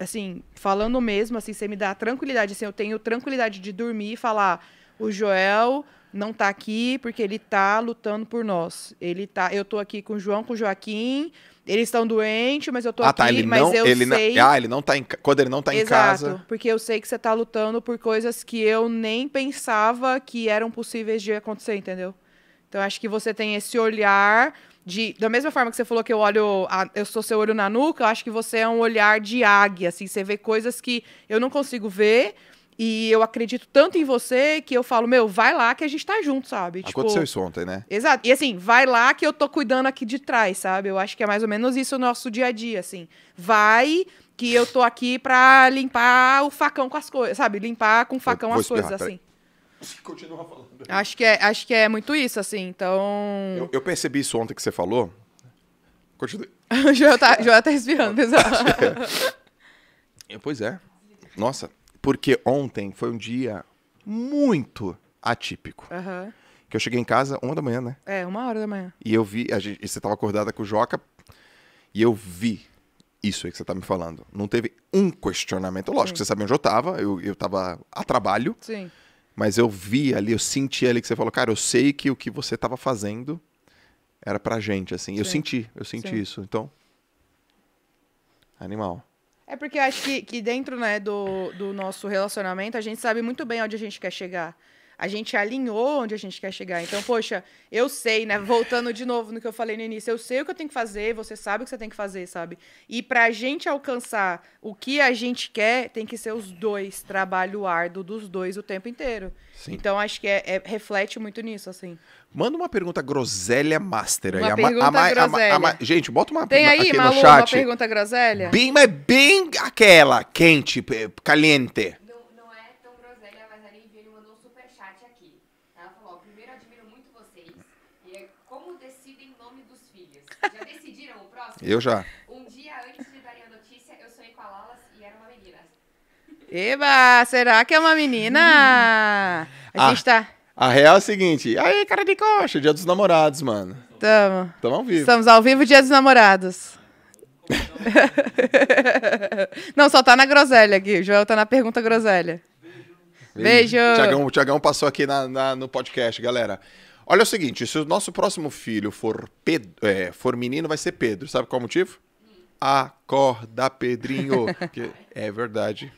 Assim, falando mesmo, assim, você me dá tranquilidade. Assim, eu tenho tranquilidade de dormir e falar, o Joel não tá aqui porque ele tá lutando por nós. Ele tá, eu tô aqui com o João, com o Joaquim, eles estão doentes, mas eu tô ah, tá, aqui, tá, ele mas não, eu ele sei... Não, ah, ele não tá em, quando ele não tá Exato, em casa... Exato, porque eu sei que você tá lutando por coisas que eu nem pensava que eram possíveis de acontecer, entendeu? Então, acho que você tem esse olhar de... Da mesma forma que você falou que eu olho... A, eu sou seu olho na nuca, eu acho que você é um olhar de águia, assim. Você vê coisas que eu não consigo ver e eu acredito tanto em você que eu falo, meu, vai lá que a gente tá junto, sabe? Tipo, Aconteceu tipo, isso ontem, né? Exato. E assim, vai lá que eu tô cuidando aqui de trás, sabe? Eu acho que é mais ou menos isso o nosso dia a dia, assim. Vai que eu tô aqui pra limpar o facão com as coisas, sabe? Limpar com o facão as espirrar, coisas, assim. Continua falando. Acho que, é, acho que é muito isso, assim, então... Eu, eu percebi isso ontem que você falou. Continue. o Joel tá, tá respirando, pessoal. É. é. Pois é. Nossa... Porque ontem foi um dia muito atípico. Uhum. Que eu cheguei em casa uma da manhã, né? É, uma hora da manhã. E eu vi, a gente, você tava acordada com o Joca, e eu vi isso aí que você tá me falando. Não teve um questionamento. Lógico, Sim. você sabia onde eu tava, eu, eu tava a trabalho. Sim. Mas eu vi ali, eu senti ali que você falou, cara, eu sei que o que você tava fazendo era pra gente, assim. Sim. Eu senti, eu senti Sim. isso. Então, animal. É porque eu acho que, que dentro né, do, do nosso relacionamento, a gente sabe muito bem onde a gente quer chegar a gente alinhou onde a gente quer chegar. Então, poxa, eu sei, né? Voltando de novo no que eu falei no início, eu sei o que eu tenho que fazer, você sabe o que você tem que fazer, sabe? E para a gente alcançar o que a gente quer, tem que ser os dois, trabalho árduo dos dois o tempo inteiro. Sim. Então, acho que é, é, reflete muito nisso, assim. Manda uma pergunta groselha master aí. Uma a ma, groselha. Ma, gente, bota uma Tem aqui Malu, no chat. uma pergunta groselha? Bem, mas bem aquela, quente, caliente. Eu já. Um dia antes de a notícia, eu sonhei com a e era uma menina. Eba, será que é uma menina? A ah, gente tá. A real é o seguinte. Aí, cara de coxa, dia dos namorados, mano. Tamo. Tamo ao vivo. Estamos ao vivo, dia dos namorados. Não, só tá na groselha aqui. O Joel tá na pergunta groselha. Beijo. Beijo. Tiagão, o Tiagão passou aqui na, na, no podcast, galera. Olha o seguinte, se o nosso próximo filho for, Pedro, é, for menino, vai ser Pedro. Sabe qual é o motivo? Acorda, Pedrinho. é verdade.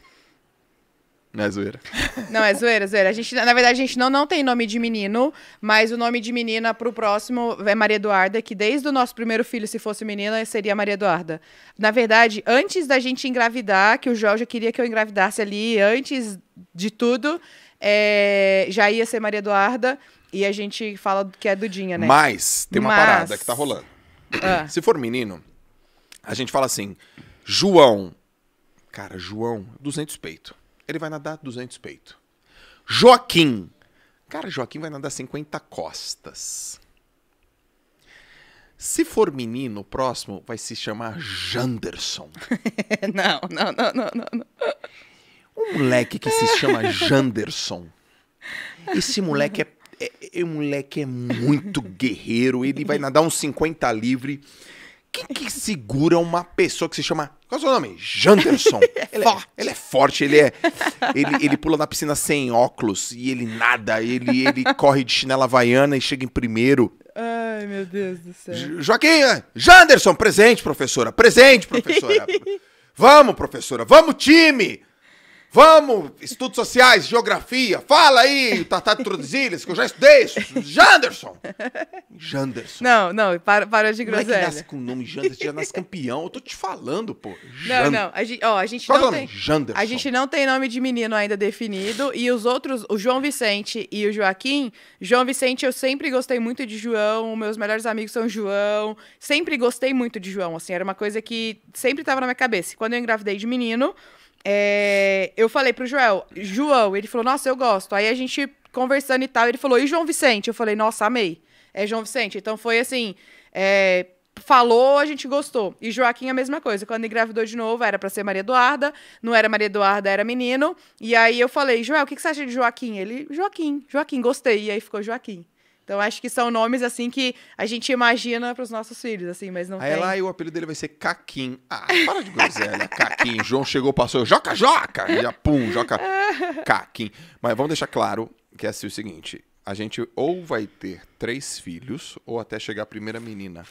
Não é zoeira. Não, é zoeira, é zoeira. A gente, na verdade, a gente não, não tem nome de menino, mas o nome de menina pro próximo é Maria Eduarda, que desde o nosso primeiro filho, se fosse menina, seria Maria Eduarda. Na verdade, antes da gente engravidar, que o Jorge já queria que eu engravidasse ali, antes de tudo, é, já ia ser Maria Eduarda. E a gente fala que é Dudinha, né? Mas tem uma Mas... parada que tá rolando. Ah. Se for menino, a gente fala assim: João. Cara, João, 200 peito. Ele vai nadar 200 peito. Joaquim. Cara, Joaquim vai nadar 50 costas. Se for menino, o próximo vai se chamar Janderson. não, não, não, não, não, não. Um moleque que se chama Janderson. Esse moleque é é, é, o moleque é muito guerreiro, ele vai nadar uns 50 livre. Quem que segura uma pessoa que se chama. Qual é o seu nome? Janderson. ele, é, ele, é, forte, ele é. Ele, ele pula na piscina sem óculos e ele nada, ele, ele corre de chinela vaiana e chega em primeiro. Ai, meu Deus do céu. Jo Joaquim, Janderson, presente, professora, presente, professora. vamos, professora, vamos, time! Vamos, estudos sociais, geografia. Fala aí, Tratado tá, tá de Tordesilhas, que eu já estudei isso. Janderson. Janderson. Não, não, para, para de groselha. Não é que nasce com o nome Janderson, já nasce campeão. Eu tô te falando, pô. Janderson. Não, não, a gente, ó, a gente Qual não tem... Janderson. A gente não tem nome de menino ainda definido. E os outros, o João Vicente e o Joaquim... João Vicente, eu sempre gostei muito de João. Meus melhores amigos são João. Sempre gostei muito de João, assim. Era uma coisa que sempre tava na minha cabeça. Quando eu engravidei de menino... É, eu falei pro Joel, João, ele falou, nossa, eu gosto. Aí a gente conversando e tal, ele falou, e João Vicente? Eu falei, nossa, amei. É João Vicente. Então foi assim, é, falou, a gente gostou. E Joaquim a mesma coisa. Quando engravidou de novo, era para ser Maria Eduarda, não era Maria Eduarda, era menino. E aí eu falei, Joel, o que, que você acha de Joaquim? Ele, Joaquim, Joaquim, gostei. E aí ficou Joaquim. Então acho que são nomes assim que a gente imagina para os nossos filhos, assim, mas não Aí tem. lá o apelido dele vai ser Caquim. Ah, para de groselha, Caquim. João chegou, passou, Joca Joca, já pum, Joca Caquim. Mas vamos deixar claro que é assim o seguinte, a gente ou vai ter três filhos ou até chegar a primeira menina.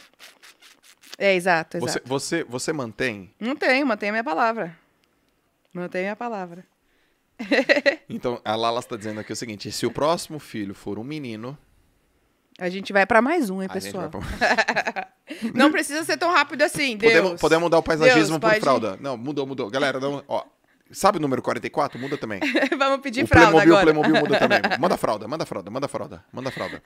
É, exato, exato. Você, você, você mantém? Não tenho, mantenho a minha palavra. Mantenho a minha palavra. então, a Lala está dizendo aqui o seguinte: se o próximo filho for um menino, a gente vai para mais um, hein, pessoal? Pra... não precisa ser tão rápido assim, Deus. Podemos, podemos mudar o paisagismo Deus, por pode... fralda. Não, mudou, mudou. Galera, não, ó, Sabe o número 44? Muda também. Vamos pedir o fralda Playmobil, agora. O Playmobil muda também. Manda fralda, manda fralda, manda fralda, manda fralda.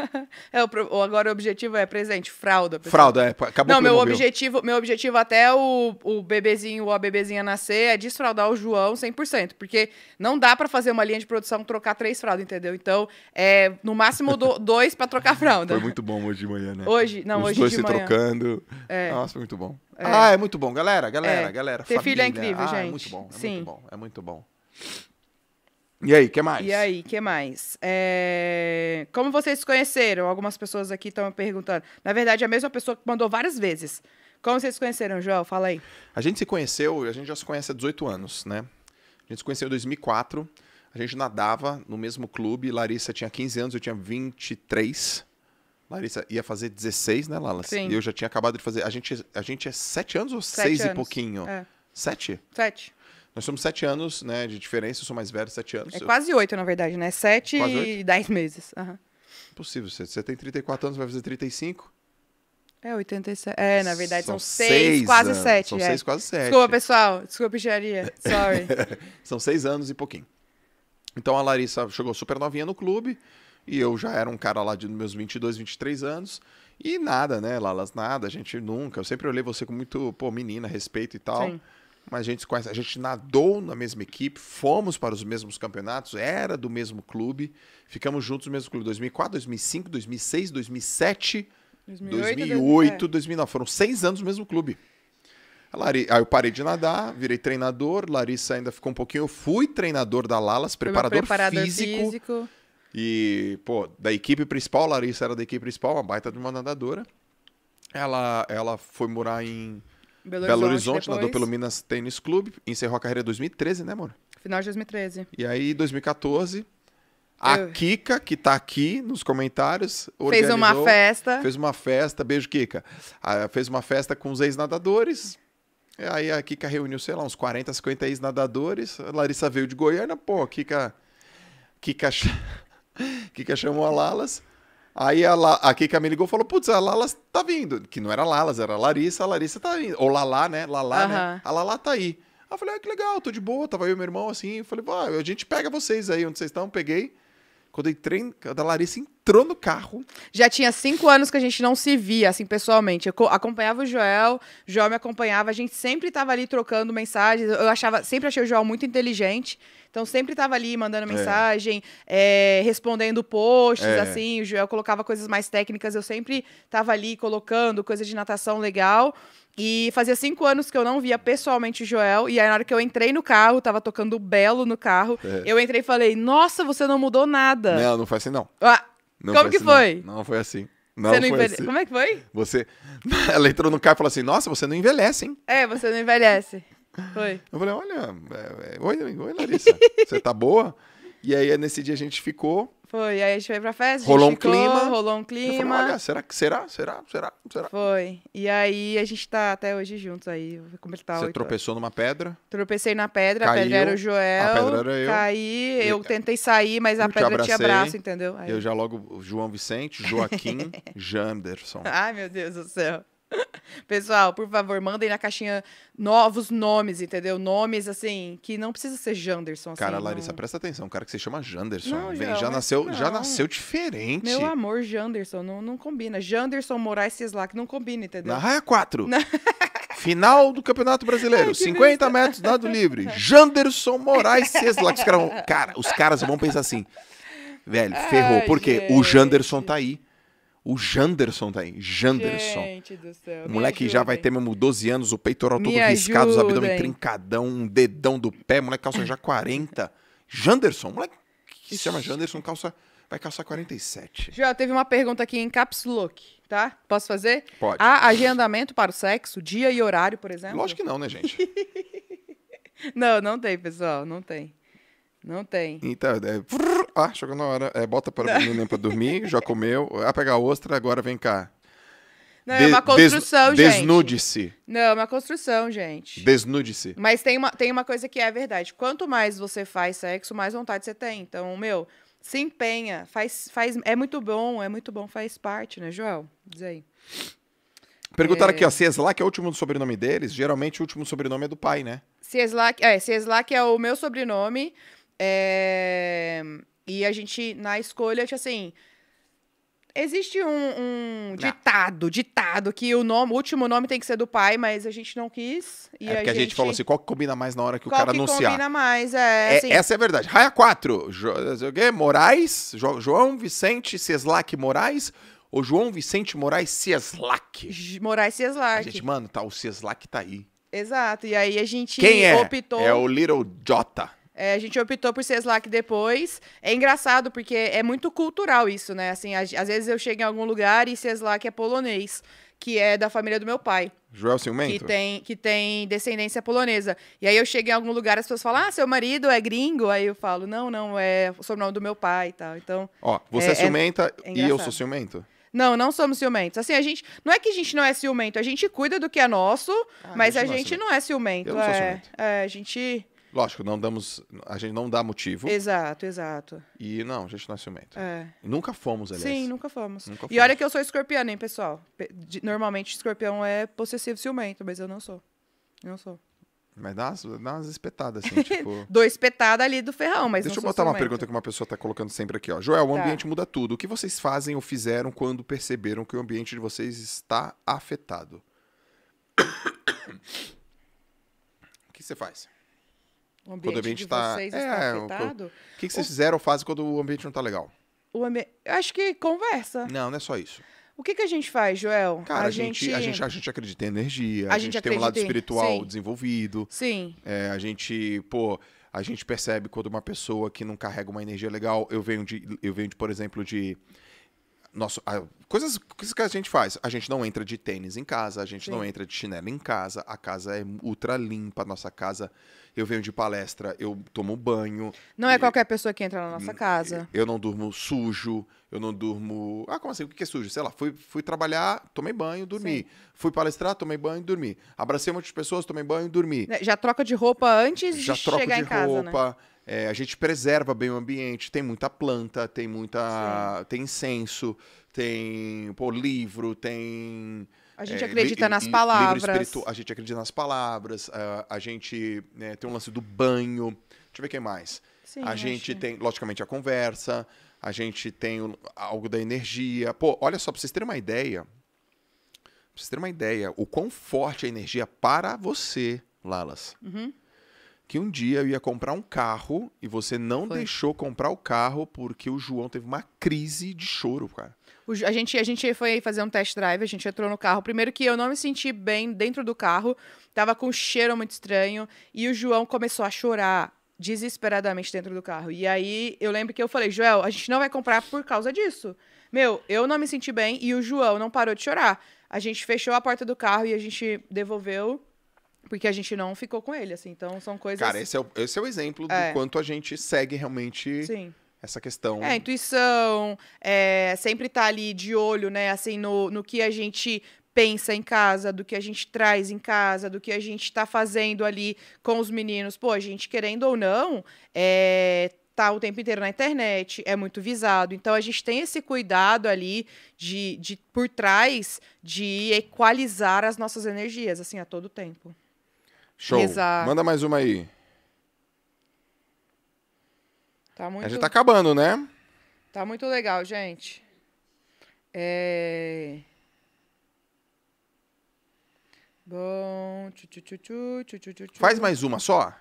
é, o, agora o objetivo é presente, fralda. Pessoal. Fralda, é. Acabou Não, meu objetivo, meu objetivo até o, o bebezinho ou a bebezinha nascer é desfraldar o João 100%, porque não dá para fazer uma linha de produção trocar três fraldas, entendeu? Então, é, no máximo do, dois para trocar fralda. Foi muito bom hoje de manhã, né? Hoje, não, Os hoje dois se trocando. É. Nossa, foi muito bom. É. Ah, é muito bom. Galera, galera, é. galera. Ter família. filho é incrível, ah, é gente. É muito bom, é Sim. muito bom, é muito bom. E aí, que mais? E aí, que mais? É... Como vocês se conheceram? Algumas pessoas aqui estão perguntando. Na verdade, é a mesma pessoa que mandou várias vezes. Como vocês se conheceram, João? Fala aí. A gente se conheceu, a gente já se conhece há 18 anos, né? A gente se conheceu em 2004. A gente nadava no mesmo clube. Larissa tinha 15 anos, eu tinha 23. Larissa ia fazer 16, né, Lala? Sim. E eu já tinha acabado de fazer. A gente, a gente é 7 anos ou 6 e pouquinho? É. 7? 7. Nós somos 7 anos, né, de diferença. Eu sou mais velho, 7 anos. É eu... quase 8, na verdade, né? 7 e 10 meses. Uhum. Impossível. Você, você tem 34 anos, vai fazer 35? É, 87. É, na verdade, são, são seis, seis quase anos. sete. São é. seis, quase sete. Desculpa, pessoal. Desculpa, bicharia. Sorry. são seis anos e pouquinho. Então a Larissa chegou super novinha no clube. E eu já era um cara lá de meus 22, 23 anos. E nada, né, Lalas? Nada, a gente nunca. Eu sempre olhei você com muito, pô, menina, respeito e tal. Sim. Mas a gente, a gente nadou na mesma equipe, fomos para os mesmos campeonatos, era do mesmo clube, ficamos juntos no mesmo clube 2004, 2005, 2006, 2007, 2008, 2008 2009. Foram seis anos no mesmo clube. Lari... Aí eu parei de nadar, virei treinador, Larissa ainda ficou um pouquinho. Eu fui treinador da Lalas, preparador, preparador físico. físico e, pô, da equipe principal, Larissa era da equipe principal, uma baita de uma nadadora. Ela, ela foi morar em Belo, Belo Horizonte, Horizonte nadou pelo Minas Tênis Clube, encerrou a carreira em 2013, né, amor? Final de 2013. E aí, 2014, a Eu... Kika, que tá aqui nos comentários, fez uma festa. Fez uma festa, beijo Kika. Ah, fez uma festa com os ex-nadadores. Aí a Kika reuniu, sei lá, uns 40, 50 ex-nadadores. A Larissa veio de Goiânia, pô, a Kika. Kika. Kika chamou a Lalas. Aí a, La, a Kika me ligou e falou: Putz, a Lalas tá vindo. Que não era Lalas, era Larissa. A Larissa tá vindo. Ou Lalá, né? Lalá, né? A Lalá tá aí. Aí eu falei: Ah, que legal, tô de boa. Tava eu e meu irmão assim. Eu falei: ah, a gente pega vocês aí onde vocês estão. Peguei. Quando entrei, a Larissa entrou no carro. Já tinha cinco anos que a gente não se via, assim, pessoalmente. Eu acompanhava o Joel, o Joel me acompanhava, a gente sempre estava ali trocando mensagens. Eu achava, sempre achei o Joel muito inteligente. Então sempre estava ali mandando é. mensagem, é. É, respondendo posts, é. assim. O Joel colocava coisas mais técnicas, eu sempre estava ali colocando coisa de natação legal. E fazia cinco anos que eu não via pessoalmente o Joel. E aí, na hora que eu entrei no carro, tava tocando Belo no carro. É. Eu entrei e falei: Nossa, você não mudou nada. Não, não foi assim, não. Ah, não como foi que assim, foi? Não. não foi assim. Não, não assim. Como é que foi? Você. Ela entrou no carro e falou assim: Nossa, você não envelhece, hein? É, você não envelhece. Foi. Eu falei, olha, é, é, oi, oi, Larissa, você tá boa? E aí, nesse dia a gente ficou. Foi, aí a gente foi pra festa, rolou um ficou, clima. Rolou um clima. Eu falei, olha, será que será? Será? Será? Será? Foi. E aí a gente tá até hoje juntos aí. Completar Você tropeçou horas. numa pedra? Tropecei na pedra, caiu, a pedra era o Joel. A pedra era eu. Caí, eu tentei sair, mas a pedra abracei, tinha braço, entendeu? Aí. Eu já logo, João Vicente, Joaquim, Janderson. Ai, meu Deus do céu. Pessoal, por favor, mandem na caixinha novos nomes, entendeu? Nomes assim, que não precisa ser Janderson. Assim, cara, Larissa, não... presta atenção. O cara que se chama Janderson. Não, Vem, já, já nasceu, não. já nasceu diferente. Meu amor, Janderson, não, não combina. Janderson, Moraes e Slack não combina, entendeu? Na raia 4. Na... Final do Campeonato Brasileiro, Ai, 50 metros dado livre. Janderson Moraes Ceslac. Os cara, os caras vão pensar assim, velho, ferrou, Ai, porque gente. o Janderson tá aí. O Janderson tá aí. Janderson. Gente do céu. O moleque já vai ter mesmo 12 anos, o peitoral todo riscado, os abdômen trincadão, um dedão do pé, moleque calça já 40. Janderson, moleque que se chama Janderson, calça vai calçar 47. Já teve uma pergunta aqui em caps lock, tá? Posso fazer? Pode. Há agendamento para o sexo, dia e horário, por exemplo? Lógico que não, né, gente? não, não tem, pessoal, não tem. Não tem. Então, é, ah, chegou na hora. É, bota para né, para dormir, já comeu. Ah, pegar a ostra, agora vem cá. Não, De, é uma construção, des, gente. Desnude-se. Não, é uma construção, gente. Desnude-se. Mas tem uma, tem uma coisa que é verdade. Quanto mais você faz sexo, mais vontade você tem. Então, meu, se empenha. Faz, faz, é muito bom, é muito bom, faz parte, né, Joel? Diz aí. Perguntaram é... aqui, ó, Cieslak é o último sobrenome deles? Geralmente o último sobrenome é do pai, né? Cieslak, é, Cieslak é o meu sobrenome. É... E a gente, na escolha, assim. Existe um, um ditado, ditado, que o nome, o último nome tem que ser do pai, mas a gente não quis. E é porque a gente... falou assim, qual que combina mais na hora que o cara que anunciar? Qual combina mais, é, é assim. Essa é a verdade. Raia 4, jo... Moraes, jo... João Vicente Ceslac Moraes ou João Vicente Moraes Ceslac? Moraes Ceslac. A gente, mano, tá, o Ceslac tá aí. Exato, e aí a gente Quem é? optou... é o Little Jota. É, a gente optou por Ceslac depois. É engraçado, porque é muito cultural isso, né? Assim, às vezes eu chego em algum lugar e Ceslac é polonês, que é da família do meu pai. Joel Ciumento? Que tem, que tem descendência polonesa. E aí eu chego em algum lugar, as pessoas falam, ah, seu marido é gringo? Aí eu falo, não, não, é o sobrenome do meu pai e tal. Então... Ó, você é, é, é ciumenta é, e eu sou ciumento? Não, não somos ciumentos. Assim, a gente. Não é que a gente não é ciumento, a gente cuida do que é nosso, ah, mas a gente, não, é não é ciumento. sou é, ciumento. é, a gente. Lógico, não damos. A gente não dá motivo. Exato, exato. E não, a gente não é ciumento. É. Nunca fomos, aliás. Sim, nunca fomos. nunca fomos. E olha que eu sou escorpião hein, pessoal? Normalmente escorpião é possessivo ciumento, mas eu não sou. não sou. Mas dá umas, dá umas espetadas, assim, tipo... Dou espetada ali do ferrão, mas Deixa eu botar ciumento. uma pergunta que uma pessoa está colocando sempre aqui, ó. Joel, o tá. ambiente muda tudo. O que vocês fazem ou fizeram quando perceberam que o ambiente de vocês está afetado? o que você faz? O ambiente, quando o ambiente está... É, está afetado. O que, que vocês o... fizeram ou fazem quando o ambiente não está legal? O ambi... Acho que conversa. Não, não é só isso. O que, que a gente faz, Joel? Cara, a, a gente, gente, a gente a gente acredita em energia, a, a gente, gente tem um lado espiritual Sim. desenvolvido. Sim. É, a gente, pô, a gente percebe quando uma pessoa que não carrega uma energia legal, eu venho de eu venho de, por exemplo, de nosso, a, coisas, coisas que a gente faz. A gente não entra de tênis em casa, a gente Sim. não entra de chinelo em casa, a casa é ultra limpa, a nossa casa. Eu venho de palestra, eu tomo banho. Não é qualquer pessoa que entra na nossa hum, casa. Eu não durmo sujo, eu não durmo. Ah, como assim? O que é sujo? Sei lá, fui, fui trabalhar, tomei banho, dormi. Sim. Fui palestrar, tomei banho, dormi. Abracei um monte de pessoas, tomei banho, dormi. Já troca de roupa antes Já de chegar em casa. Já troca de roupa. Né? É, a gente preserva bem o ambiente, tem muita planta, tem muita. Sim. tem incenso, tem pô, livro, tem. A gente, é, acredita li, a gente acredita nas palavras. A, a gente acredita nas palavras. A gente tem um lance do banho. Deixa eu ver quem mais. Sim, a gente acho. tem, logicamente, a conversa. A gente tem o, algo da energia. Pô, olha só, pra vocês terem uma ideia. Pra vocês terem uma ideia, o quão forte é a energia para você, Lalas. Uhum que um dia eu ia comprar um carro e você não Foi. deixou comprar o carro porque o João teve uma crise de choro, cara. a, gente, a gente foi fazer um test drive, a gente entrou no carro. Primeiro que eu não me senti bem dentro do carro, tava com um cheiro muito estranho e o João começou a chorar desesperadamente dentro do carro. E aí eu lembro que eu falei, Joel, a gente não vai comprar por causa disso. Meu, eu não me senti bem e o João não parou de chorar. A gente fechou a porta do carro e a gente devolveu porque a gente não ficou com ele, assim. Então são coisas. Cara, esse é o, esse é o exemplo é. do quanto a gente segue realmente. Sim. Essa questão. É, intuição, é, sempre tá ali de olho, né? Assim, no, no que a gente pensa em casa, do que a gente traz em casa, do que a gente está fazendo ali com os meninos. Pô, a gente, querendo ou não, é, tá o tempo inteiro na internet, é muito visado. Então a gente tem esse cuidado ali de, de por trás de equalizar as nossas energias, assim, a todo tempo. Show. Rezar. Manda mais uma aí. Tá muito... Já tá acabando, né? Tá muito legal, gente. É... Bom... Faz mais uma só.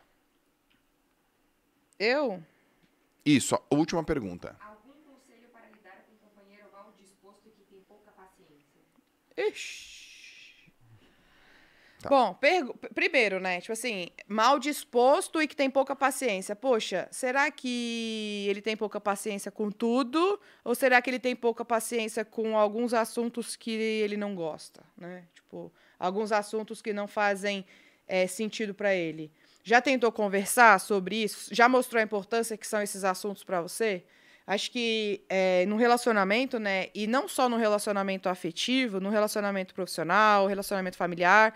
Eu? Isso, a última pergunta. Algum conselho para lidar com um companheiro mal disposto e que tem pouca paciência? Ixi. Tá. Bom, primeiro, né? Tipo assim, mal disposto e que tem pouca paciência. Poxa, será que ele tem pouca paciência com tudo? Ou será que ele tem pouca paciência com alguns assuntos que ele não gosta, né? Tipo, alguns assuntos que não fazem é, sentido para ele. Já tentou conversar sobre isso? Já mostrou a importância que são esses assuntos para você? Acho que é, no relacionamento, né? E não só no relacionamento afetivo, no relacionamento profissional, relacionamento familiar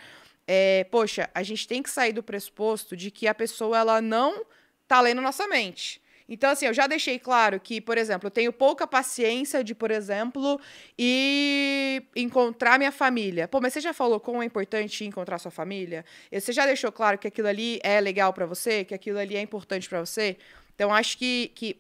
é, poxa, a gente tem que sair do pressuposto de que a pessoa ela não tá lendo nossa mente. Então, assim, eu já deixei claro que, por exemplo, eu tenho pouca paciência de, por exemplo, e encontrar minha família. Pô, mas você já falou como é importante encontrar sua família? Você já deixou claro que aquilo ali é legal para você, que aquilo ali é importante para você? Então, acho que, que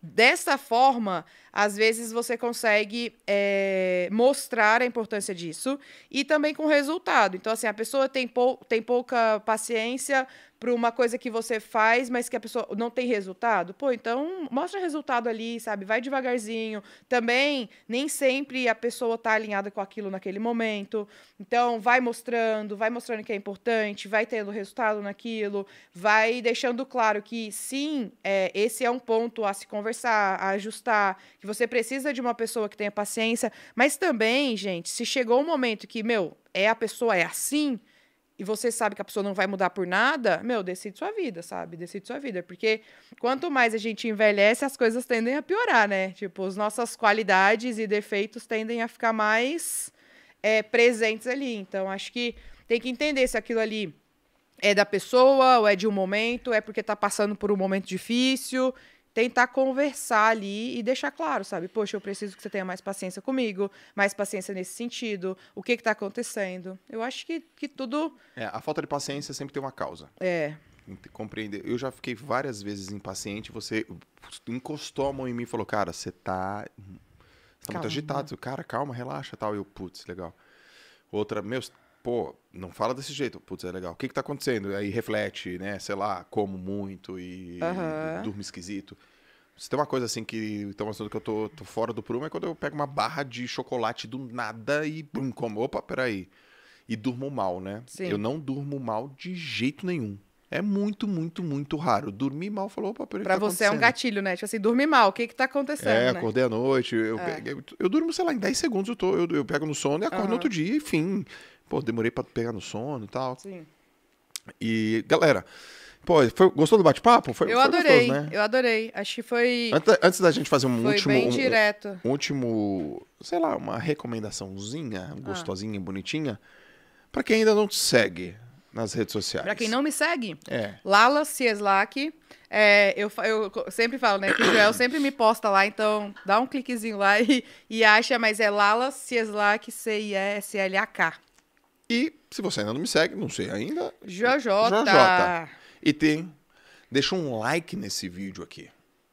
dessa forma, às vezes você consegue é, mostrar a importância disso e também com resultado. Então, assim, a pessoa tem, pou, tem pouca paciência para uma coisa que você faz, mas que a pessoa não tem resultado, pô, então mostra resultado ali, sabe? Vai devagarzinho. Também nem sempre a pessoa tá alinhada com aquilo naquele momento. Então vai mostrando, vai mostrando que é importante, vai tendo resultado naquilo, vai deixando claro que sim, é, esse é um ponto a se conversar, a ajustar, que você precisa de uma pessoa que tenha paciência, mas também, gente, se chegou um momento que, meu, é a pessoa é assim, e você sabe que a pessoa não vai mudar por nada, meu, decide sua vida, sabe? Decide sua vida. Porque quanto mais a gente envelhece, as coisas tendem a piorar, né? Tipo, as nossas qualidades e defeitos tendem a ficar mais é, presentes ali. Então, acho que tem que entender se aquilo ali é da pessoa, ou é de um momento, é porque tá passando por um momento difícil tentar conversar ali e deixar claro, sabe? Poxa, eu preciso que você tenha mais paciência comigo, mais paciência nesse sentido, o que está acontecendo. Eu acho que, que tudo. É, a falta de paciência sempre tem uma causa. É. Compreender. Eu já fiquei várias vezes impaciente, você encostou a mão em mim e falou, cara, você tá. Hum, você tá calma. muito agitado. Cara, calma, relaxa tal. E eu, putz, legal. Outra, meus pô, não fala desse jeito. Putz, é legal. O que que tá acontecendo? Aí reflete, né? Sei lá, como muito e, uhum. e durmo esquisito. Se tem uma coisa assim que estão mostrando que eu tô, tô, fora do prumo é quando eu pego uma barra de chocolate do nada e brum como, opa, peraí. E durmo mal, né? Sim. Eu não durmo mal de jeito nenhum. É muito, muito, muito raro. Dormir mal, falou, opa, peraí. Pra tá você é um gatilho, né? Tipo assim, dormir mal, o que que tá acontecendo? É, né? acordei à noite. Eu, é. eu, eu, durmo, sei lá, em 10 segundos eu, tô, eu, eu pego no sono e acordo uhum. no outro dia, enfim. Pô, demorei para pegar no sono e tal. Sim. E, galera, pô, foi, gostou do bate-papo? Foi, eu foi adorei, gostoso, né? eu adorei. Acho que foi. Antes, antes da gente fazer um foi último. Bem direto. Um, um, último, sei lá, uma recomendaçãozinha, ah. gostosinha, ah. bonitinha. para quem ainda não te segue nas redes sociais. Pra quem não me segue, é. Lala Cieslak. É, eu, eu sempre falo, né? Que o Joel sempre me posta lá, então dá um cliquezinho lá e, e acha, mas é Lala Cieslak, C-I-E-S-L-A-K. E se você ainda não me segue, não sei ainda. JJ. JJ. E tem. Deixa um like nesse vídeo aqui.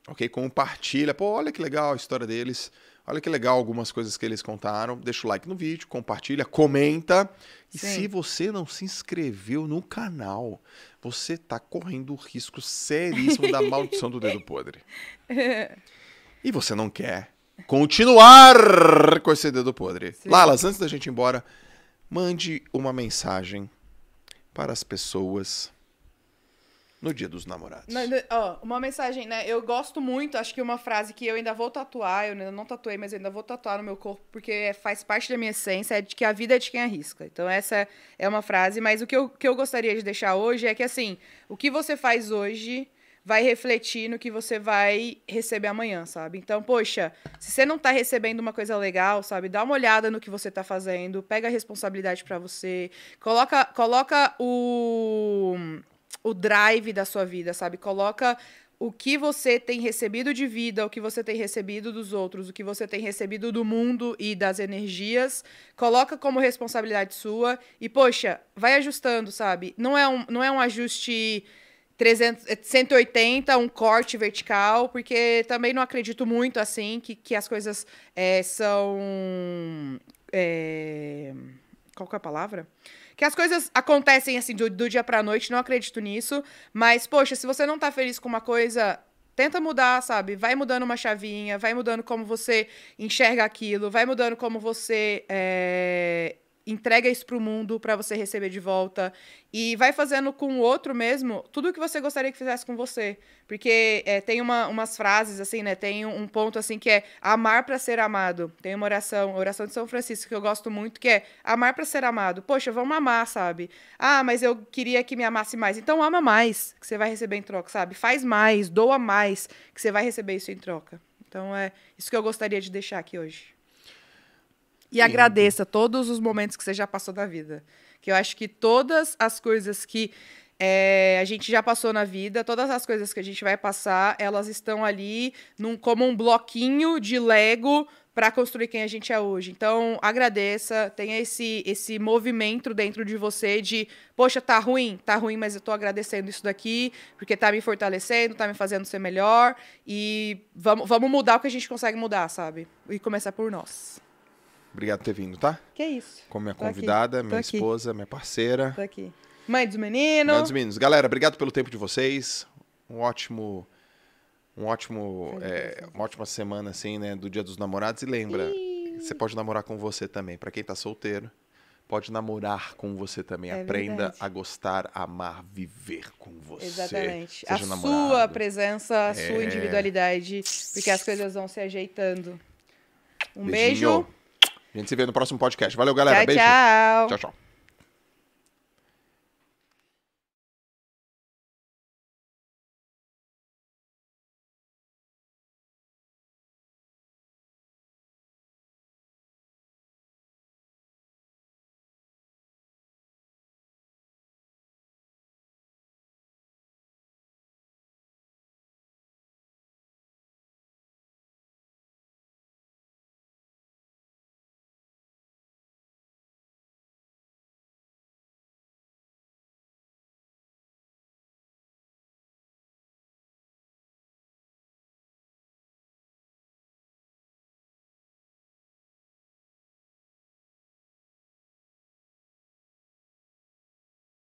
Ok? Compartilha. Pô, olha que legal a história deles. Olha que legal algumas coisas que eles contaram. Deixa o like no vídeo, compartilha, comenta. E Sim. se você não se inscreveu no canal, você está correndo o risco seríssimo da maldição do dedo podre. E você não quer continuar com esse dedo podre. Sim. Lalas, antes da gente ir embora, Mande uma mensagem para as pessoas no Dia dos Namorados. Não, uma mensagem, né? Eu gosto muito, acho que uma frase que eu ainda vou tatuar, eu ainda não tatuei, mas eu ainda vou tatuar no meu corpo, porque é, faz parte da minha essência, é de que a vida é de quem arrisca. Então, essa é, é uma frase, mas o que eu, que eu gostaria de deixar hoje é que, assim, o que você faz hoje vai refletir no que você vai receber amanhã, sabe? Então, poxa, se você não tá recebendo uma coisa legal, sabe? Dá uma olhada no que você tá fazendo, pega a responsabilidade para você, coloca, coloca o, o drive da sua vida, sabe? Coloca o que você tem recebido de vida, o que você tem recebido dos outros, o que você tem recebido do mundo e das energias, coloca como responsabilidade sua e, poxa, vai ajustando, sabe? Não é um, não é um ajuste 300, 180, é, um corte vertical, porque também não acredito muito assim que, que as coisas é, são. É, qual que é a palavra? Que as coisas acontecem assim do, do dia pra noite, não acredito nisso. Mas, poxa, se você não tá feliz com uma coisa, tenta mudar, sabe? Vai mudando uma chavinha, vai mudando como você enxerga aquilo, vai mudando como você é, entrega isso pro mundo para você receber de volta e vai fazendo com o outro mesmo tudo o que você gostaria que fizesse com você porque é, tem uma, umas frases assim né tem um ponto assim que é amar para ser amado tem uma oração oração de São Francisco que eu gosto muito que é amar para ser amado poxa vamos amar sabe ah mas eu queria que me amasse mais então ama mais que você vai receber em troca sabe faz mais doa mais que você vai receber isso em troca então é isso que eu gostaria de deixar aqui hoje e agradeça todos os momentos que você já passou da vida. Que eu acho que todas as coisas que é, a gente já passou na vida, todas as coisas que a gente vai passar, elas estão ali num, como um bloquinho de Lego para construir quem a gente é hoje. Então, agradeça, tenha esse, esse movimento dentro de você de, poxa, tá ruim, tá ruim, mas eu tô agradecendo isso daqui, porque tá me fortalecendo, tá me fazendo ser melhor, e vamos, vamos mudar o que a gente consegue mudar, sabe? E começar por nós. Obrigado por ter vindo, tá? Que isso. Como minha convidada, minha esposa, minha parceira. Tô aqui. Mãe dos meninos. Mãe dos meninos. Galera, obrigado pelo tempo de vocês. Um ótimo. Um ótimo. É, uma ótima semana, assim, né? Do Dia dos Namorados. E lembra, Ih. você pode namorar com você também. Para quem tá solteiro, pode namorar com você também. É Aprenda verdade. a gostar, amar, viver com você. Exatamente. Seja a namorado. sua presença, a é. sua individualidade, porque as coisas vão se ajeitando. Um Beijinho. beijo. A gente se vê no próximo podcast. Valeu, galera. Tchau, Beijo. Tchau, tchau. tchau.